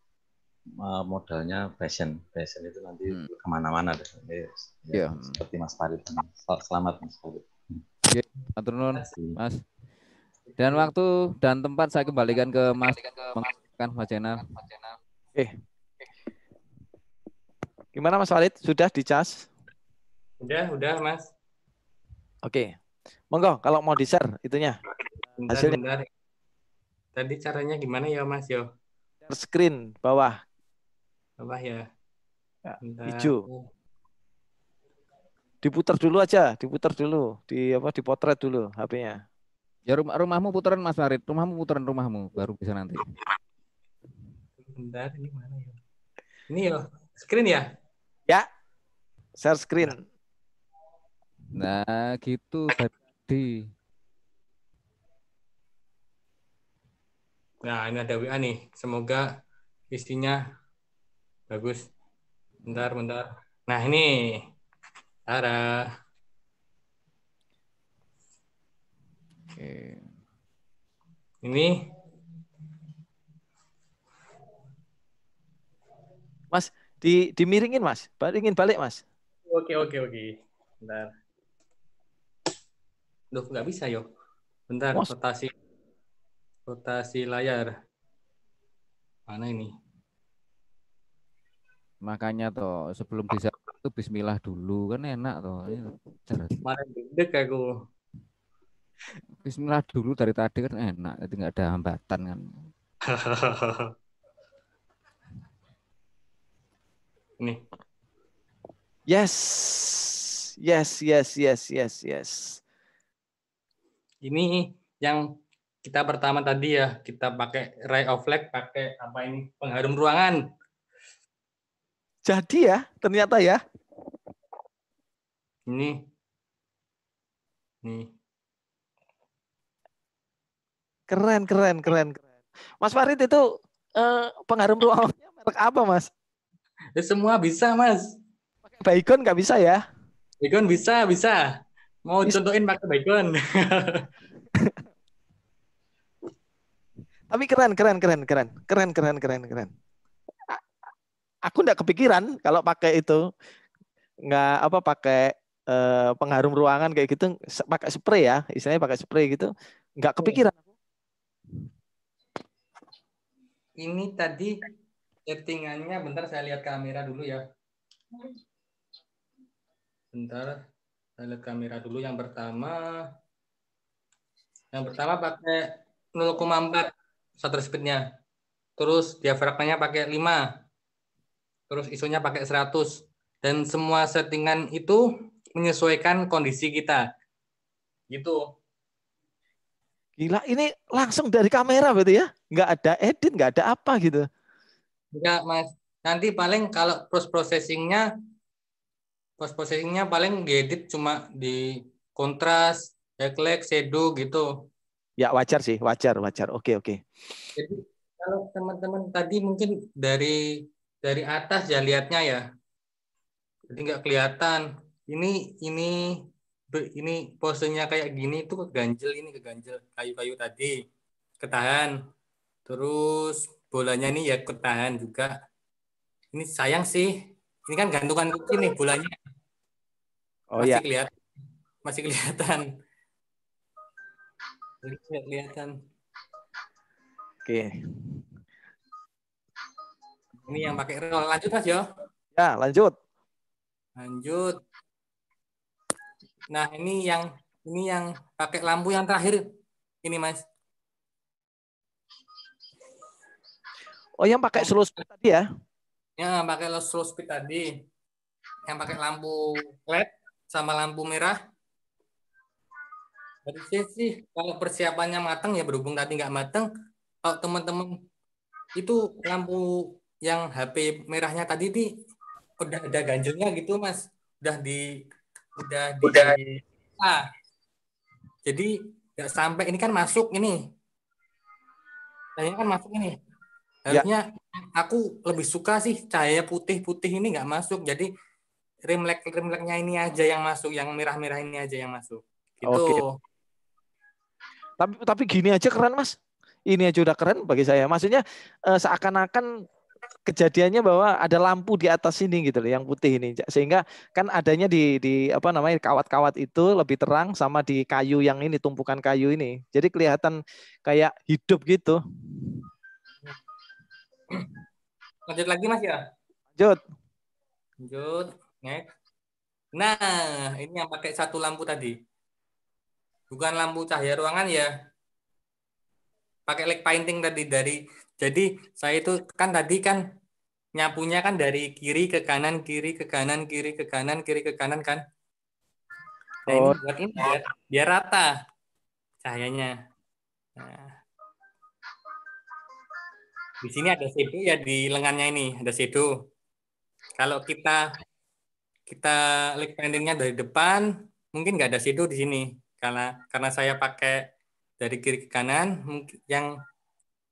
eh, modalnya fashion. Fashion itu nanti hmm. kemana-mana deh. Ya, yeah. Seperti Mas Farid. Selamat Mas Farid. Oke, Mas. Dan waktu dan tempat saya kembalikan ke Mas mengatakan Mas Jenal. Eh. Gimana Mas Walid? Sudah dicas? Sudah, sudah, Mas. Oke. Monggo kalau mau di-share itunya. Bentar, Hasilnya. Tadi caranya gimana ya Mas yo? Share screen bawah. Bawah ya. ya bentar. Hijau. Oh diputar dulu aja, diputar dulu, di apa dipotret dulu HP-nya. Ya rumah rumahmu putaran Mas Farid, rumahmu putaran rumahmu baru bisa nanti. Bentar, ini mana ya? Ini ya, screen ya? Ya. Share screen. Nah, gitu tadi. Nah, ini ada WA nih. Semoga isinya bagus. Bentar, bentar. Nah, ini Tara. Oke. Ini Mas, di dimiringin Mas. Baringin balik Mas. Oke, oke, oke. Bentar. Duh, nggak bisa yo. Bentar, mas. rotasi rotasi layar. Mana ini? Makanya toh sebelum bisa itu bismillah dulu kan enak toh. Iya. gendek aku. Bismillah dulu dari tadi kan enak, jadi nggak ada hambatan kan. Nih. Yes. Yes, yes, yes, yes, yes. Ini yang kita pertama tadi ya, kita pakai ray of light, pakai apa ini? Pengharum ruangan. Jadi ya, ternyata ya. Ini. ini, Keren, keren, keren, keren. Mas Farid itu eh, pengaruh pengharum ruangnya merek apa, Mas? Ya, semua bisa, Mas. Pakai baikon nggak bisa ya? Baikon bisa, bisa. Mau bisa. contohin pakai Baikon. Tapi keren, keren, keren, keren. Keren, keren, keren, keren aku nggak kepikiran kalau pakai itu nggak apa pakai eh, pengharum ruangan kayak gitu pakai spray ya istilahnya pakai spray gitu nggak iya. kepikiran ini tadi settingannya bentar saya lihat kamera dulu ya bentar saya lihat kamera dulu yang pertama yang pertama pakai 0,4 shutter speednya terus diafragmanya pakai 5 terus isunya pakai 100 dan semua settingan itu menyesuaikan kondisi kita. Gitu. Gila, ini langsung dari kamera berarti ya? Nggak ada edit, nggak ada apa gitu? Nggak, Mas. Nanti paling kalau post processingnya, post processingnya paling edit cuma di kontras, backlight, shadow gitu. Ya wajar sih, wajar, wajar. Oke, oke. Jadi kalau teman-teman tadi mungkin dari dari atas ya lihatnya ya. Jadi nggak kelihatan. Ini ini ini posenya kayak gini itu keganjel ini keganjel kayu-kayu tadi ketahan. Terus bolanya ini ya ketahan juga. Ini sayang sih. Ini kan gantungan kunci nih bolanya. Oh masih iya. kelihatan. Masih kelihatan. Masih kelihatan. Oke. Ini yang pakai roll. Lanjut Mas ya. Ya, lanjut. Lanjut. Nah, ini yang ini yang pakai lampu yang terakhir. Ini Mas. Oh, yang pakai slow speed tadi ya? Ya, pakai slow speed tadi. Yang pakai lampu LED sama lampu merah. Harusnya sih kalau persiapannya matang ya berhubung tadi nggak matang, kalau teman-teman itu lampu yang HP merahnya tadi nih udah ada ganjilnya gitu mas udah di udah, udah. di ah jadi nggak sampai ini kan masuk ini ini kan masuk ini ya. harusnya ya. aku lebih suka sih cahaya putih putih ini nggak masuk jadi rimlek rimleknya ini aja yang masuk yang merah merah ini aja yang masuk gitu okay. tapi tapi gini aja keren mas ini aja udah keren bagi saya maksudnya eh, seakan-akan kejadiannya bahwa ada lampu di atas sini gitu loh yang putih ini sehingga kan adanya di di apa namanya kawat-kawat itu lebih terang sama di kayu yang ini tumpukan kayu ini jadi kelihatan kayak hidup gitu lanjut lagi mas ya lanjut lanjut next nah ini yang pakai satu lampu tadi bukan lampu cahaya ruangan ya pakai light painting tadi dari jadi saya itu kan tadi kan nyapunya kan dari kiri ke kanan, kiri ke kanan, kiri ke kanan, kiri ke kanan kan. Nah, ini oh. buat ini biar, biar rata cahayanya. Nah. Di sini ada shadow ya di lengannya ini, ada shadow. Kalau kita kita leg pendingnya dari depan, mungkin nggak ada shadow di sini. Karena karena saya pakai dari kiri ke kanan, yang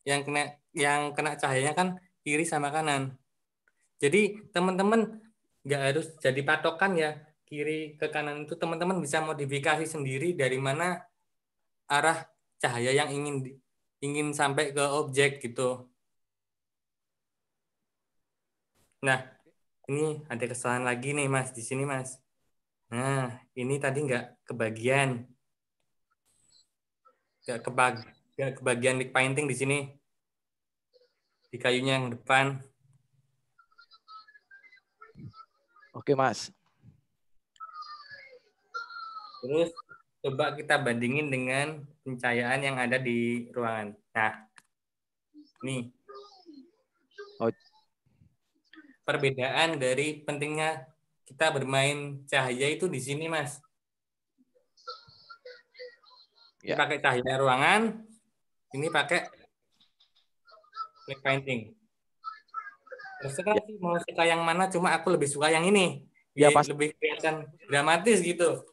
yang kena yang kena cahayanya kan kiri sama kanan. Jadi teman-teman nggak harus jadi patokan ya kiri ke kanan itu teman-teman bisa modifikasi sendiri dari mana arah cahaya yang ingin ingin sampai ke objek gitu. Nah, ini ada kesalahan lagi nih Mas di sini Mas. Nah, ini tadi nggak kebagian. Nggak kebag kebagian di painting di sini di kayunya yang depan. Oke, Mas. Terus coba kita bandingin dengan pencahayaan yang ada di ruangan. Nah, nih. Oh. Perbedaan dari pentingnya kita bermain cahaya itu di sini, Mas. Ya. Ini pakai cahaya ruangan, ini pakai black painting terserah ya. sih mau suka yang mana cuma aku lebih suka yang ini ya pas lebih kelihatan dramatis gitu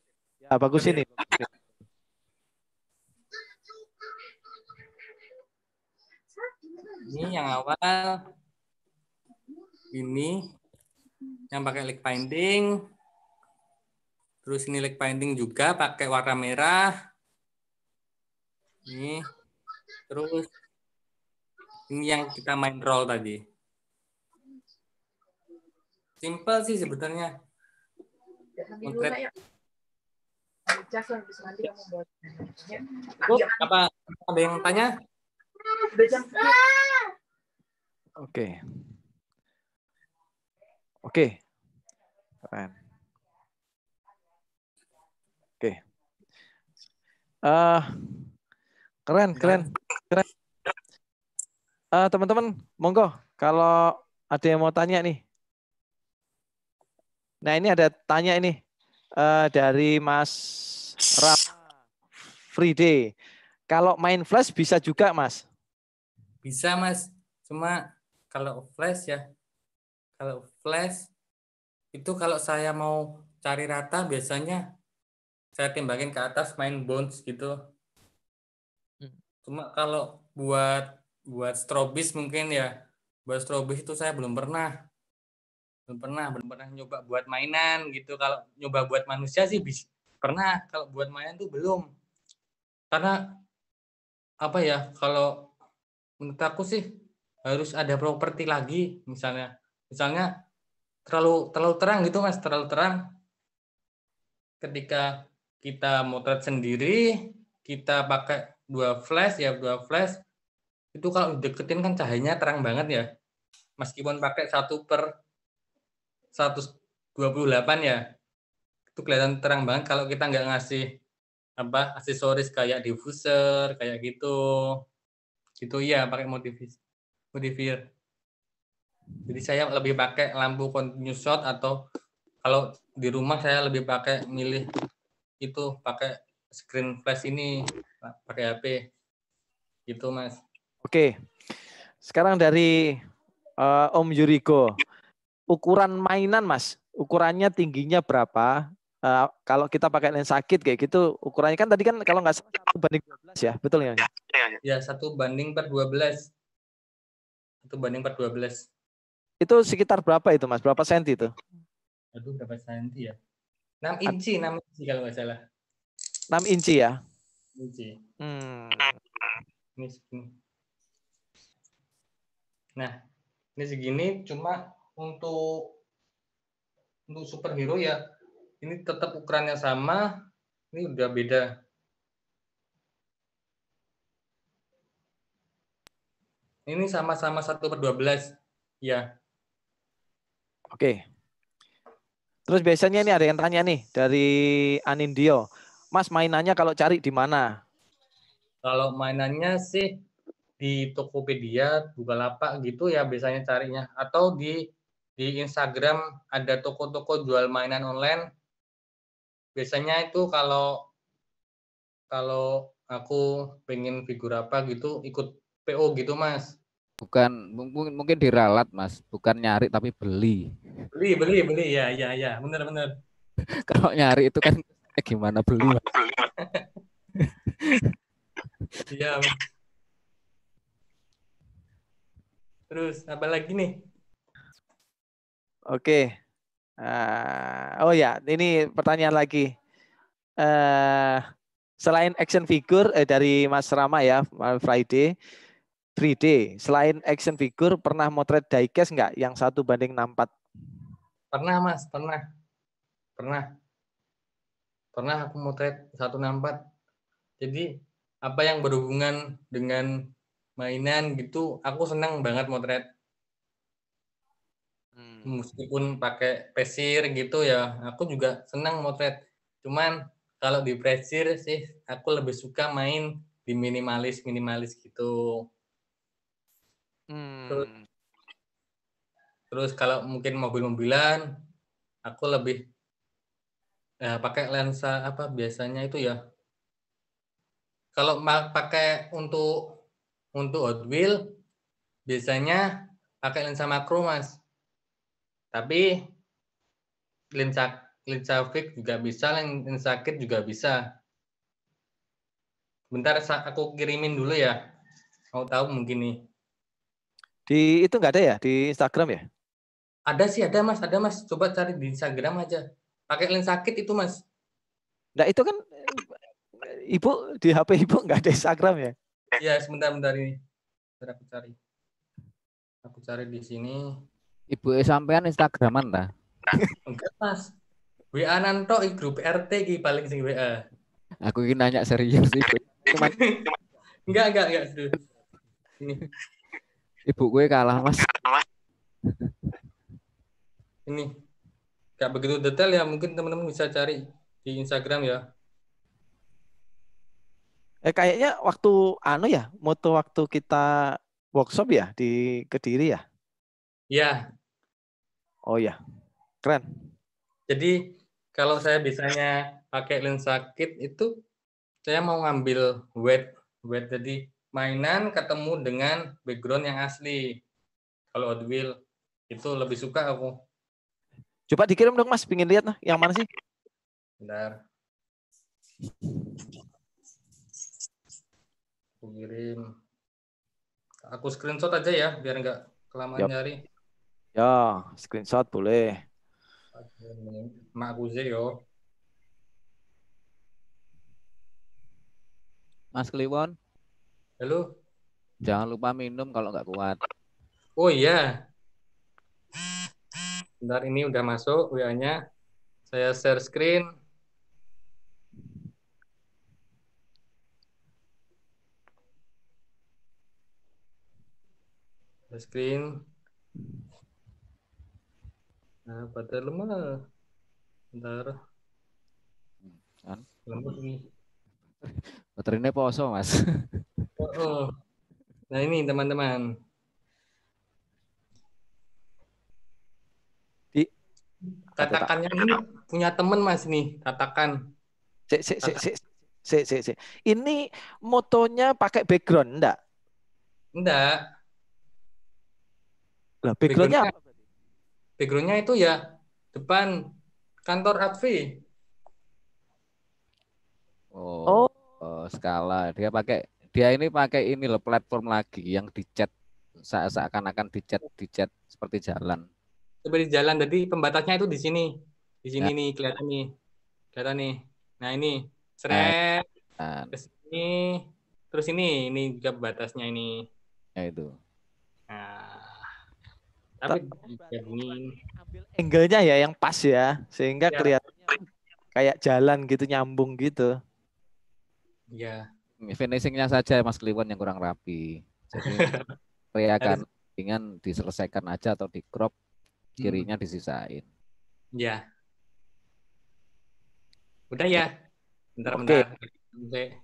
ya bagus ini ini yang awal ini yang pakai leg painting terus ini leg painting juga pakai warna merah ini terus ini yang kita main roll tadi. Simple sih sebetulnya. Komplit. Oh, apa ada yang tanya? Oke. Oke. Okay. Oke. Uh, keren, keren, keren uh, teman-teman, monggo kalau ada yang mau tanya nih. Nah ini ada tanya ini uh, dari Mas Ram Friday. Kalau main flash bisa juga Mas? Bisa Mas, cuma kalau flash ya, kalau flash itu kalau saya mau cari rata biasanya saya timbangin ke atas main bounce gitu. Hmm. Cuma kalau buat buat strobis mungkin ya buat strobis itu saya belum pernah belum pernah belum pernah nyoba buat mainan gitu kalau nyoba buat manusia sih bisa pernah kalau buat mainan tuh belum karena apa ya kalau menurut aku sih harus ada properti lagi misalnya misalnya terlalu terlalu terang gitu mas terlalu terang ketika kita motret sendiri kita pakai dua flash ya dua flash itu kalau deketin kan cahayanya terang banget ya meskipun pakai satu per 128 ya itu kelihatan terang banget kalau kita nggak ngasih apa aksesoris kayak diffuser kayak gitu gitu ya pakai modifis modifier jadi saya lebih pakai lampu continuous shot atau kalau di rumah saya lebih pakai milih itu pakai screen flash ini pakai HP gitu mas Oke, sekarang dari uh, Om Yuriko, ukuran mainan mas, ukurannya tingginya berapa? Uh, kalau kita pakai lensa kit kayak gitu, ukurannya kan tadi kan kalau nggak salah satu banding 12 ya, betul ya? Ya satu banding per 12 satu banding per 12 itu sekitar berapa itu mas? Berapa senti itu? Aduh berapa senti ya? 6 inci, 6 inci kalau nggak salah. 6 inci ya? Inci. Hmm. ini. Nah, ini segini cuma untuk untuk superhero ya ini tetap ukurannya sama, ini udah beda. Ini sama-sama 1 per 12, ya. Oke. Terus biasanya ini ada yang tanya nih dari Anindio. Mas mainannya kalau cari di mana? Kalau mainannya sih di Tokopedia, Bukalapak gitu ya biasanya carinya atau di di Instagram ada toko-toko jual mainan online. Biasanya itu kalau kalau aku pengen figur apa gitu ikut PO gitu, Mas. Bukan mungkin mungkin diralat, Mas. Bukan nyari tapi beli. Beli, beli, beli. Ya, ya, ya. Benar, benar. kalau nyari itu kan eh, gimana beli, Mas. Iya. Terus apa lagi nih? Oke. Uh, oh ya, ini pertanyaan lagi. Uh, selain action figure eh, dari Mas Rama ya, Friday, 3D. Selain action figure, pernah motret diecast nggak yang satu banding 64? Pernah Mas, pernah. Pernah. Pernah aku motret 164. Jadi apa yang berhubungan dengan mainan gitu aku senang banget motret hmm. meskipun pakai pesir gitu ya aku juga senang motret cuman kalau di pesir sih aku lebih suka main di minimalis minimalis gitu hmm. terus, terus kalau mungkin mobil-mobilan aku lebih Nah, pakai lensa apa biasanya itu ya? Kalau pakai untuk untuk Hot Wheel biasanya pakai lensa makro, Mas. Tapi lensa lensa fix juga bisa, lensa kit juga bisa. Bentar aku kirimin dulu ya. Mau tahu mungkin nih. Di itu nggak ada ya di Instagram ya? Ada sih, ada Mas, ada Mas. Coba cari di Instagram aja. Pakai lensa kit itu, Mas. Nah, itu kan Ibu di HP Ibu nggak ada Instagram ya? ya sebentar bentar ini Bentar aku cari aku cari di sini ibu e sampean instagraman ta? Nah. enggak mas WA nanto i grup RT ki paling sing WA aku ingin nanya serius ibu Cuma... enggak enggak enggak ini ibu gue kalah mas ini nggak begitu detail ya mungkin teman-teman bisa cari di Instagram ya Eh kayaknya waktu anu ya, moto waktu kita workshop ya di Kediri ya? Iya. Oh ya. Keren. Jadi kalau saya bisanya pakai lensa kit itu saya mau ngambil web web jadi mainan ketemu dengan background yang asli. Kalau Hot Wheels itu lebih suka aku. Coba dikirim dong Mas, pingin lihat nah, yang mana sih? Bentar. Aku kirim. Aku screenshot aja ya, biar nggak kelamaan yep. nyari. Ya, screenshot boleh. Mak yo. Mas Kliwon. Halo. Jangan lupa minum kalau nggak kuat. Oh iya. Bentar ini udah masuk WA-nya. Saya share screen. Share screen. Nah, pada lemah. Bentar. Kan? Lemah ini. Baterainya poso, Mas. Oh, oh. Nah, ini teman-teman. Di tatakannya ini punya teman Mas nih, tatakan. Cek cek cek cek cek cek. Ini motonya pakai background enggak? Enggak. Lah, backgroundnya apa? Backgroundnya itu ya depan kantor Advi. Oh, oh. oh skala. Dia pakai dia ini pakai ini loh platform lagi yang dicat seakan-akan dicat dicat seperti jalan. Seperti jalan. Jadi pembatasnya itu di sini. Di sini ya. nih kelihatan nih. Kelihatan nih. Nah, ini seret. Nah. Terus nah. nah. ini terus ini ini juga batasnya ini. Ya itu. Nah, tapi digabungin angle-nya ya yang pas ya sehingga ya. kelihatan kayak jalan gitu nyambung gitu ya finishingnya saja Mas Kliwon yang kurang rapi jadi reakan dengan diselesaikan aja atau di crop kirinya hmm. disisain ya udah ya bentar okay. bentar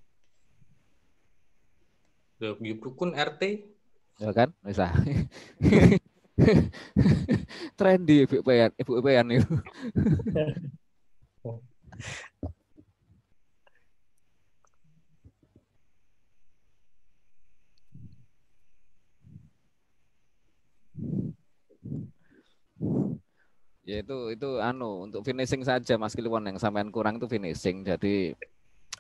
RT ya kan bisa trendy Ibu Pean, Ibu Pean itu. ya itu itu anu untuk finishing saja Mas Kiliwon yang sampean kurang itu finishing. Jadi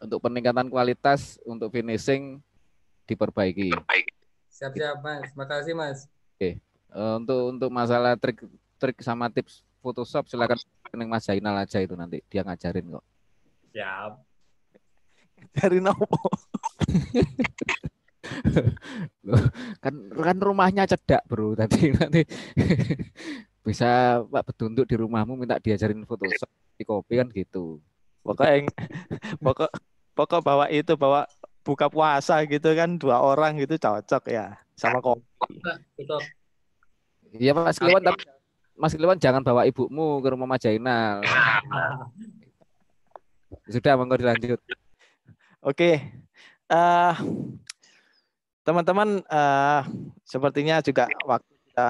untuk peningkatan kualitas untuk finishing diperbaiki. Siap-siap Mas. Terima kasih Mas. Oke. Okay. Eh, untuk untuk masalah trik trik sama tips Photoshop silakan neng Mas Zainal aja itu nanti dia ngajarin kok. Siap. dari nopo kan kan rumahnya cedak bro tadi nanti bisa pak petunjuk di rumahmu minta diajarin Photoshop di kopi kan gitu pokok yang pokok pokok bawa itu bawa buka puasa gitu kan dua orang gitu cocok ya sama iya. kopi Iya Mas Kliwon tapi iya. Mas Kliwon jangan bawa ibumu ke rumah Mas Jainal. Sudah monggo dilanjut. Oke. Uh, teman-teman uh, sepertinya juga waktu kita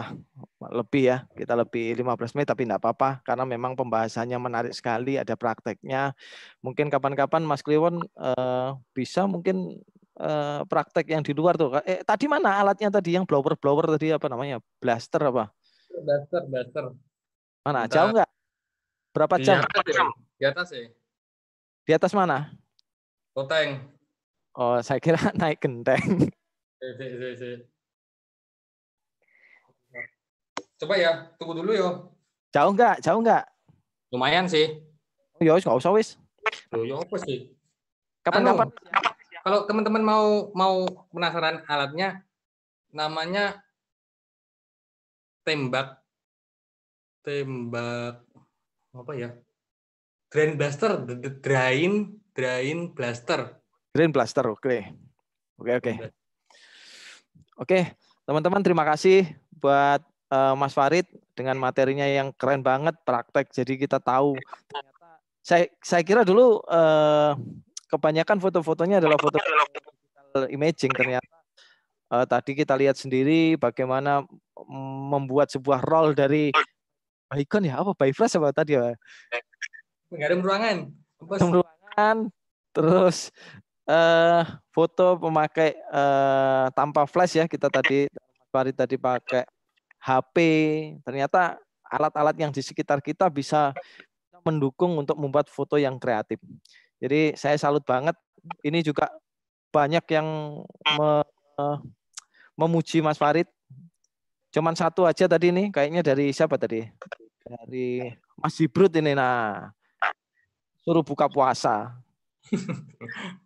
lebih ya, kita lebih 15 menit tapi tidak apa-apa karena memang pembahasannya menarik sekali, ada prakteknya. Mungkin kapan-kapan Mas Kliwon uh, bisa mungkin Eh, praktek yang di luar tuh. Eh, tadi mana alatnya tadi yang blower blower tadi apa namanya? Blaster apa? Blaster, blaster. Mana? Entah. Jauh nggak? Berapa di jam? Di atas sih. Ya. Di atas mana? Koteng. Oh, saya kira naik genteng. Coba ya, tunggu dulu yo. Jauh nggak? Jauh nggak? Lumayan sih. Oh, yo, ya nggak usah wis. Yo, yo ya apa sih? Kapan-kapan anu kalau teman-teman mau mau penasaran alatnya namanya tembak tembak apa ya drain blaster drain drain blaster drain blaster oke okay. oke okay, oke okay. oke teman-teman terima kasih buat uh, Mas Farid dengan materinya yang keren banget praktek jadi kita tahu ternyata saya saya kira dulu uh, kebanyakan foto-fotonya adalah foto digital imaging ternyata. Uh, tadi kita lihat sendiri bagaimana membuat sebuah roll dari icon ya apa by flash apa tadi ya penggaram ruangan penggaram ruangan terus uh, foto pemakai uh, tanpa flash ya kita tadi hari tadi pakai HP ternyata alat-alat yang di sekitar kita bisa mendukung untuk membuat foto yang kreatif jadi saya salut banget. Ini juga banyak yang me, memuji Mas Farid. Cuman satu aja tadi nih, kayaknya dari siapa tadi? Dari Mas Jibrut ini nah. Suruh buka puasa.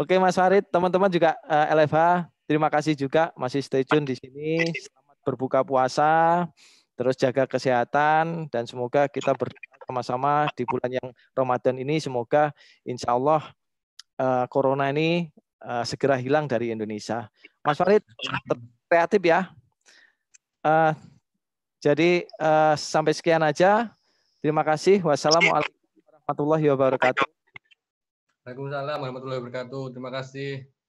Oke Mas Farid, teman-teman juga LFH, eh, terima kasih juga masih stay tune di sini. Selamat berbuka puasa, terus jaga kesehatan dan semoga kita berdua sama-sama di bulan yang Ramadan ini semoga insya Allah uh, Corona ini uh, segera hilang dari Indonesia. Mas Farid, kreatif ya. Uh, jadi uh, sampai sekian aja. Terima kasih. Wassalamualaikum warahmatullahi wabarakatuh. Waalaikumsalam warahmatullahi wabarakatuh. Terima kasih.